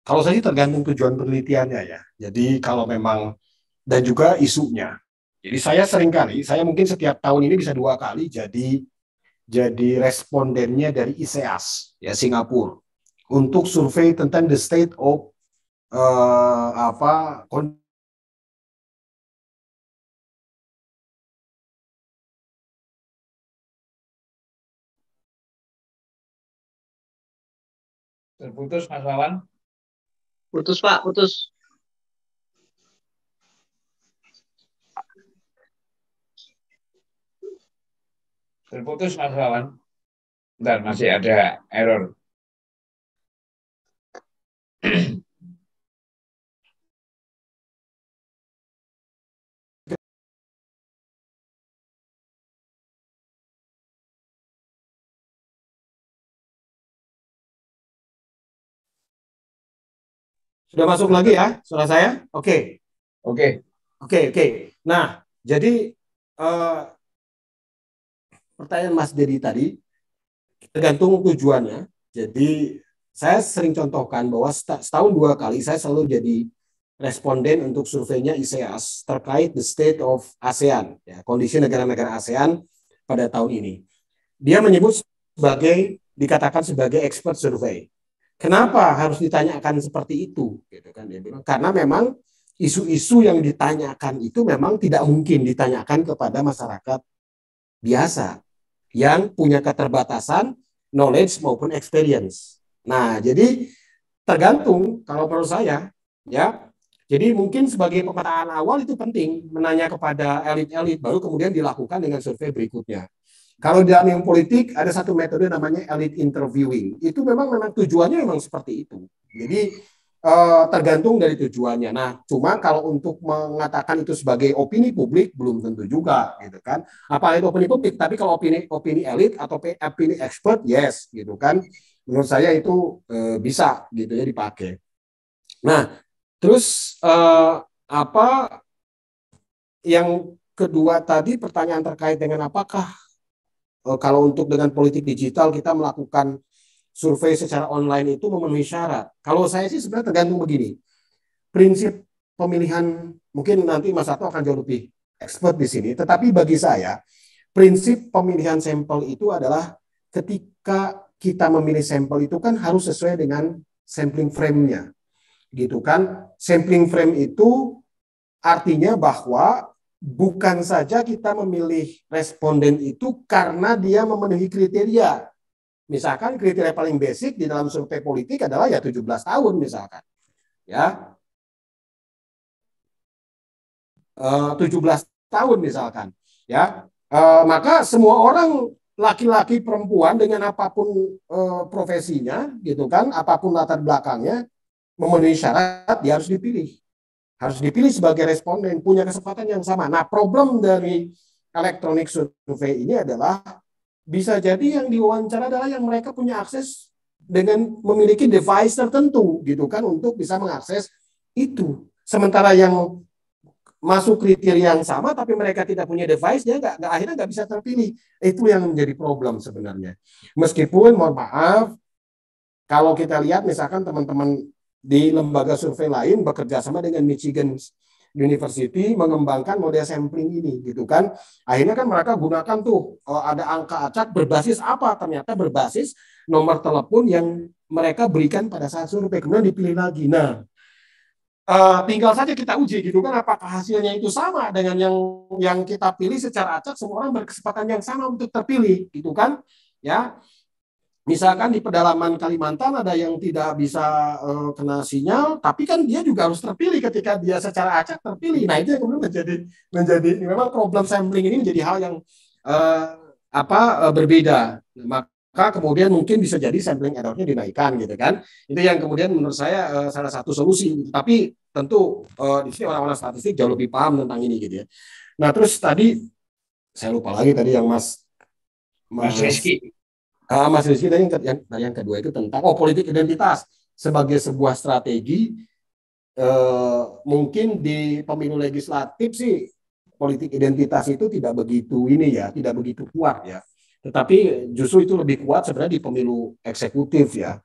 kalau saya tergantung tujuan penelitiannya ya. Jadi kalau memang dan juga isunya. Jadi saya seringkali, saya mungkin setiap tahun ini bisa dua kali jadi jadi respondennya dari ISEAS e ya Singapura untuk survei tentang the state of uh, apa Terputus Mas Wawan. Putus Pak, putus. Terputus Mas Wawan. Bentar, masih ada error. Sudah masuk lagi ya, suara saya? Oke. Okay. Oke. Okay. Oke, okay, oke. Okay. Nah, jadi uh, pertanyaan Mas Dedi tadi, tergantung tujuannya. Jadi saya sering contohkan bahwa setahun dua kali saya selalu jadi responden untuk surveinya ISEAS terkait the state of ASEAN, ya, kondisi negara-negara ASEAN pada tahun ini. Dia menyebut sebagai dikatakan sebagai expert survey. Kenapa harus ditanyakan seperti itu? Gitu kan dia bilang karena memang isu-isu yang ditanyakan itu memang tidak mungkin ditanyakan kepada masyarakat biasa yang punya keterbatasan knowledge maupun experience. Nah, jadi tergantung kalau menurut saya ya. Jadi mungkin sebagai pemetaan awal itu penting menanya kepada elit-elit baru kemudian dilakukan dengan survei berikutnya. Kalau di dalam yang politik ada satu metode namanya elit interviewing. Itu memang memang tujuannya memang seperti itu. Jadi Eh, tergantung dari tujuannya. Nah, cuma kalau untuk mengatakan itu sebagai opini publik belum tentu juga, gitu kan? Apa itu opini publik? Tapi kalau opini opini elit atau opini expert, yes, gitu kan? Menurut saya itu e, bisa gitu ya dipakai. Nah, terus e, apa yang kedua tadi pertanyaan terkait dengan apakah kalau untuk dengan politik digital kita melakukan survei secara online itu memenuhi syarat. Kalau saya sih sebenarnya tergantung begini. Prinsip pemilihan mungkin nanti Mas Sato akan jauh lebih expert di sini, tetapi bagi saya prinsip pemilihan sampel itu adalah ketika kita memilih sampel itu kan harus sesuai dengan sampling frame-nya. Gitu kan? Sampling frame itu artinya bahwa bukan saja kita memilih responden itu karena dia memenuhi kriteria Misalkan kriteria paling basic di dalam survei politik adalah ya 17 tahun misalkan. Ya. Eh, tujuh 17 tahun misalkan. Ya. E, maka semua orang laki-laki perempuan dengan apapun e, profesinya gitu kan, apapun latar belakangnya memenuhi syarat dia harus dipilih. Harus dipilih sebagai responden punya kesempatan yang sama. Nah, problem dari elektronik survei ini adalah bisa jadi yang diwawancara adalah yang mereka punya akses dengan memiliki device tertentu gitu kan untuk bisa mengakses itu. Sementara yang masuk kriteria yang sama tapi mereka tidak punya device dia nggak akhirnya nggak bisa terpilih itu yang menjadi problem sebenarnya meskipun mohon maaf kalau kita lihat misalkan teman-teman di lembaga survei lain bekerja sama dengan Michigan University mengembangkan model sampling ini gitu kan. Akhirnya kan mereka gunakan tuh oh, ada angka acak berbasis apa? Ternyata berbasis nomor telepon yang mereka berikan pada saat survei kemudian dipilih lagi. Nah, Uh, tinggal saja kita uji gitu kan apakah hasilnya itu sama dengan yang yang kita pilih secara acak semua orang berkesempatan yang sama untuk terpilih gitu kan ya Misalkan di pedalaman Kalimantan ada yang tidak bisa uh, kena sinyal, tapi kan dia juga harus terpilih ketika dia secara acak terpilih. Nah itu yang kemudian menjadi menjadi memang problem sampling ini menjadi hal yang uh, apa uh, berbeda. Maka kemudian mungkin bisa jadi sampling errornya dinaikkan gitu kan. Itu yang kemudian menurut saya uh, salah satu solusi. Tapi tentu uh, di sini orang-orang statistik jauh lebih paham tentang ini gitu ya. Nah terus tadi saya lupa lagi tadi yang Mas Mas, Mas Reski Uh, Mas Rizky tadi yang, yang, nah, yang kedua itu tentang oh politik identitas sebagai sebuah strategi uh, mungkin di pemilu legislatif sih politik identitas itu tidak begitu ini ya tidak begitu kuat ya tetapi justru itu lebih kuat sebenarnya di pemilu eksekutif ya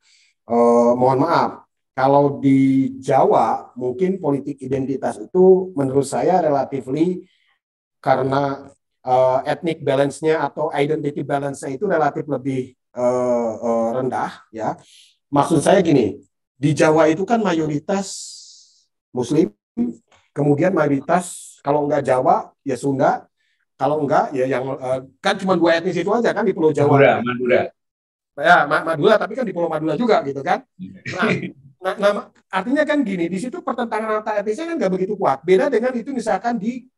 uh, mohon maaf kalau di Jawa mungkin politik identitas itu menurut saya relatifly karena uh, eh, etnik balance-nya atau identity balance-nya itu relatif lebih uh, uh, rendah ya maksud saya gini di Jawa itu kan mayoritas Muslim kemudian mayoritas kalau enggak Jawa ya Sunda kalau enggak ya yang uh, kan cuma dua etnis itu aja kan di Pulau Jawa Madura, Madura. ya Madura tapi kan di Pulau Madura juga gitu kan nah, nah, nah artinya kan gini di situ pertentangan antar etnisnya kan nggak begitu kuat beda dengan itu misalkan di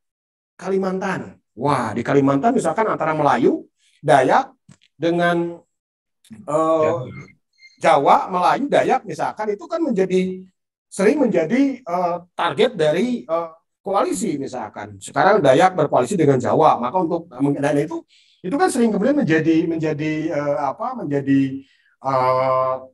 Kalimantan wah di Kalimantan misalkan antara Melayu Dayak dengan Eh, ya. Jawa, Melayu, Dayak misalkan itu kan menjadi sering menjadi uh, target dari uh, koalisi misalkan. Sekarang Dayak berkoalisi dengan Jawa, maka untuk dan itu itu kan sering kemudian menjadi menjadi uh, apa? menjadi uh,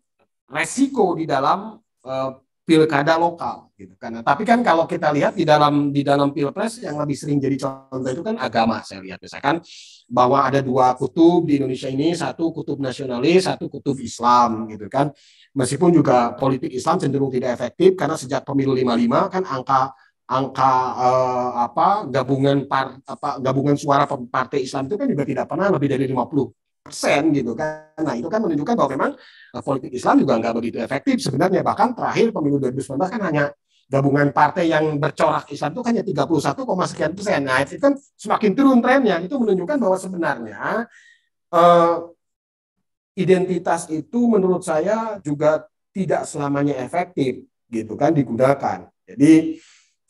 resiko di dalam uh, pilkada lokal gitu kan. Nah, tapi kan kalau kita lihat di dalam di dalam pilpres yang lebih sering jadi contoh itu kan agama saya lihat misalkan bahwa ada dua kutub di Indonesia ini satu kutub nasionalis satu kutub Islam gitu kan. Meskipun juga politik Islam cenderung tidak efektif karena sejak pemilu 55 kan angka angka eh, apa gabungan par, apa gabungan suara partai Islam itu kan juga tidak pernah lebih dari 50 persen gitu kan. Nah itu kan menunjukkan bahwa memang eh, politik Islam juga nggak begitu efektif sebenarnya. Bahkan terakhir pemilu 2019 kan hanya gabungan partai yang bercorak Islam itu hanya 31, sekian persen. Nah, itu kan semakin turun trennya. Itu menunjukkan bahwa sebenarnya uh, identitas itu menurut saya juga tidak selamanya efektif gitu kan digunakan. Jadi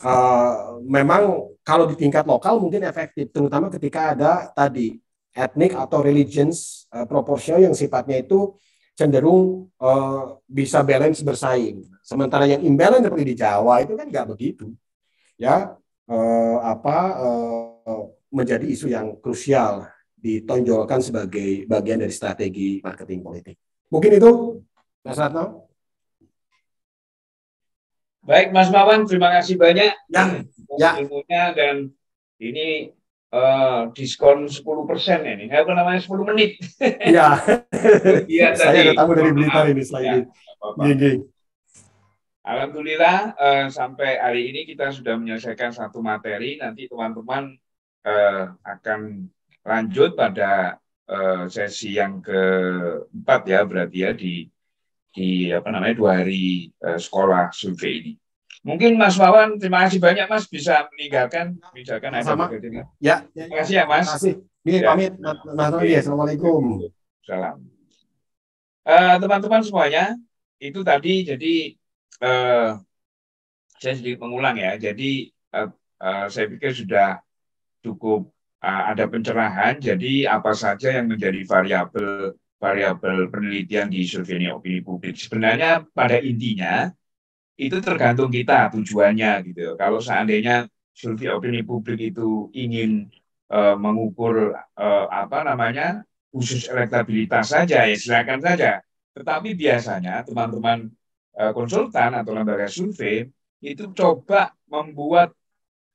uh, memang kalau di tingkat lokal mungkin efektif, terutama ketika ada tadi etnik atau religions uh, proporsional yang sifatnya itu cenderung uh, bisa balance bersaing. Sementara yang imbalance seperti di Jawa itu kan nggak begitu, ya uh, apa uh, menjadi isu yang krusial ditonjolkan sebagai bagian dari strategi marketing politik. Mungkin itu, Mas Ratno. Baik, Mas Mawan, terima kasih banyak ya, ya. ilmunya dan ini uh, diskon 10 persen ini. Apa namanya 10 menit. Iya. Iya tadi. Saya tamu dari Blitar ini selain ya, ini. Alhamdulillah uh, sampai hari ini kita sudah menyelesaikan satu materi. Nanti teman-teman uh, akan lanjut pada uh, sesi yang keempat ya berarti ya di di apa namanya dua hari uh, sekolah survei ini. Mungkin Mas Wawan, terima kasih banyak Mas bisa meninggalkan misalkan ada Sama. Bagaimana. Ya, ya, terima kasih ya Mas. Terima kasih. ya. pamit Mas Assalamualaikum. Salam. Eh, teman-teman uh, semuanya, itu tadi jadi uh, saya sedikit mengulang ya. Jadi uh, uh, saya pikir sudah cukup uh, ada pencerahan. Jadi apa saja yang menjadi variabel variabel penelitian di survei opini publik. Sebenarnya pada intinya itu tergantung kita tujuannya gitu. Kalau seandainya survei opini publik itu ingin uh, mengukur uh, apa namanya khusus elektabilitas saja ya silakan saja. Tetapi biasanya teman-teman uh, konsultan atau lembaga survei itu coba membuat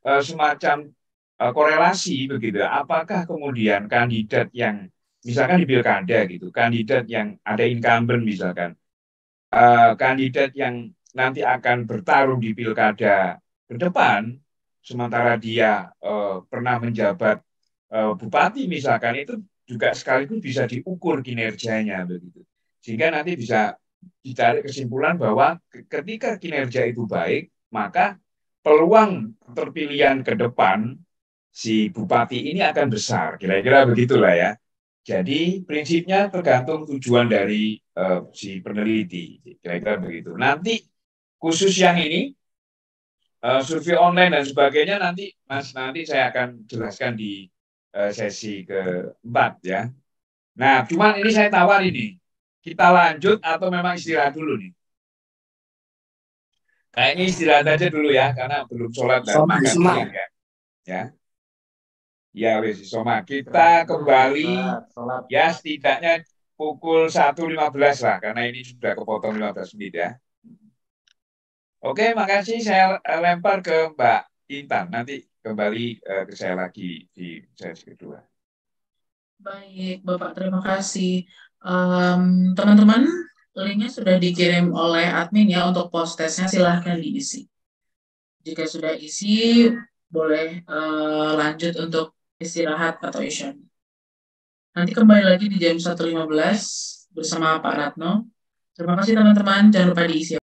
uh, semacam uh, korelasi begitu. Apakah kemudian kandidat yang misalkan di pilkada gitu, kandidat yang ada incumbent misalkan, uh, kandidat yang nanti akan bertarung di pilkada ke depan, sementara dia eh, pernah menjabat eh, bupati misalkan itu juga sekaligus bisa diukur kinerjanya begitu. Sehingga nanti bisa dicari kesimpulan bahwa ketika kinerja itu baik, maka peluang terpilihan ke depan si bupati ini akan besar. Kira-kira begitulah ya. Jadi prinsipnya tergantung tujuan dari uh, si peneliti, kira-kira begitu. Nanti khusus yang ini uh, survei online dan sebagainya nanti Mas nanti saya akan jelaskan di uh, sesi keempat ya. Nah, cuman ini saya tawar ini. Kita lanjut atau memang istirahat dulu nih? Kayaknya istirahat aja dulu ya, karena belum sholat dan soma, makan. Soma. Ya. ya. Ya, wes Soma. Kita kembali sholat. ya setidaknya pukul 1.15 lah, karena ini sudah kepotong 15 menit ya. Oke, makasih. Saya lempar ke Mbak Intan. Nanti kembali eh, ke saya lagi di sesi kedua. Baik, Bapak. Terima kasih. teman teman-teman, linknya sudah dikirim oleh admin ya untuk post testnya. Silahkan diisi. Jika sudah isi, boleh uh, lanjut untuk istirahat atau isian. Nanti kembali lagi di jam 1.15 bersama Pak Ratno. Terima kasih teman-teman. Jangan lupa diisi.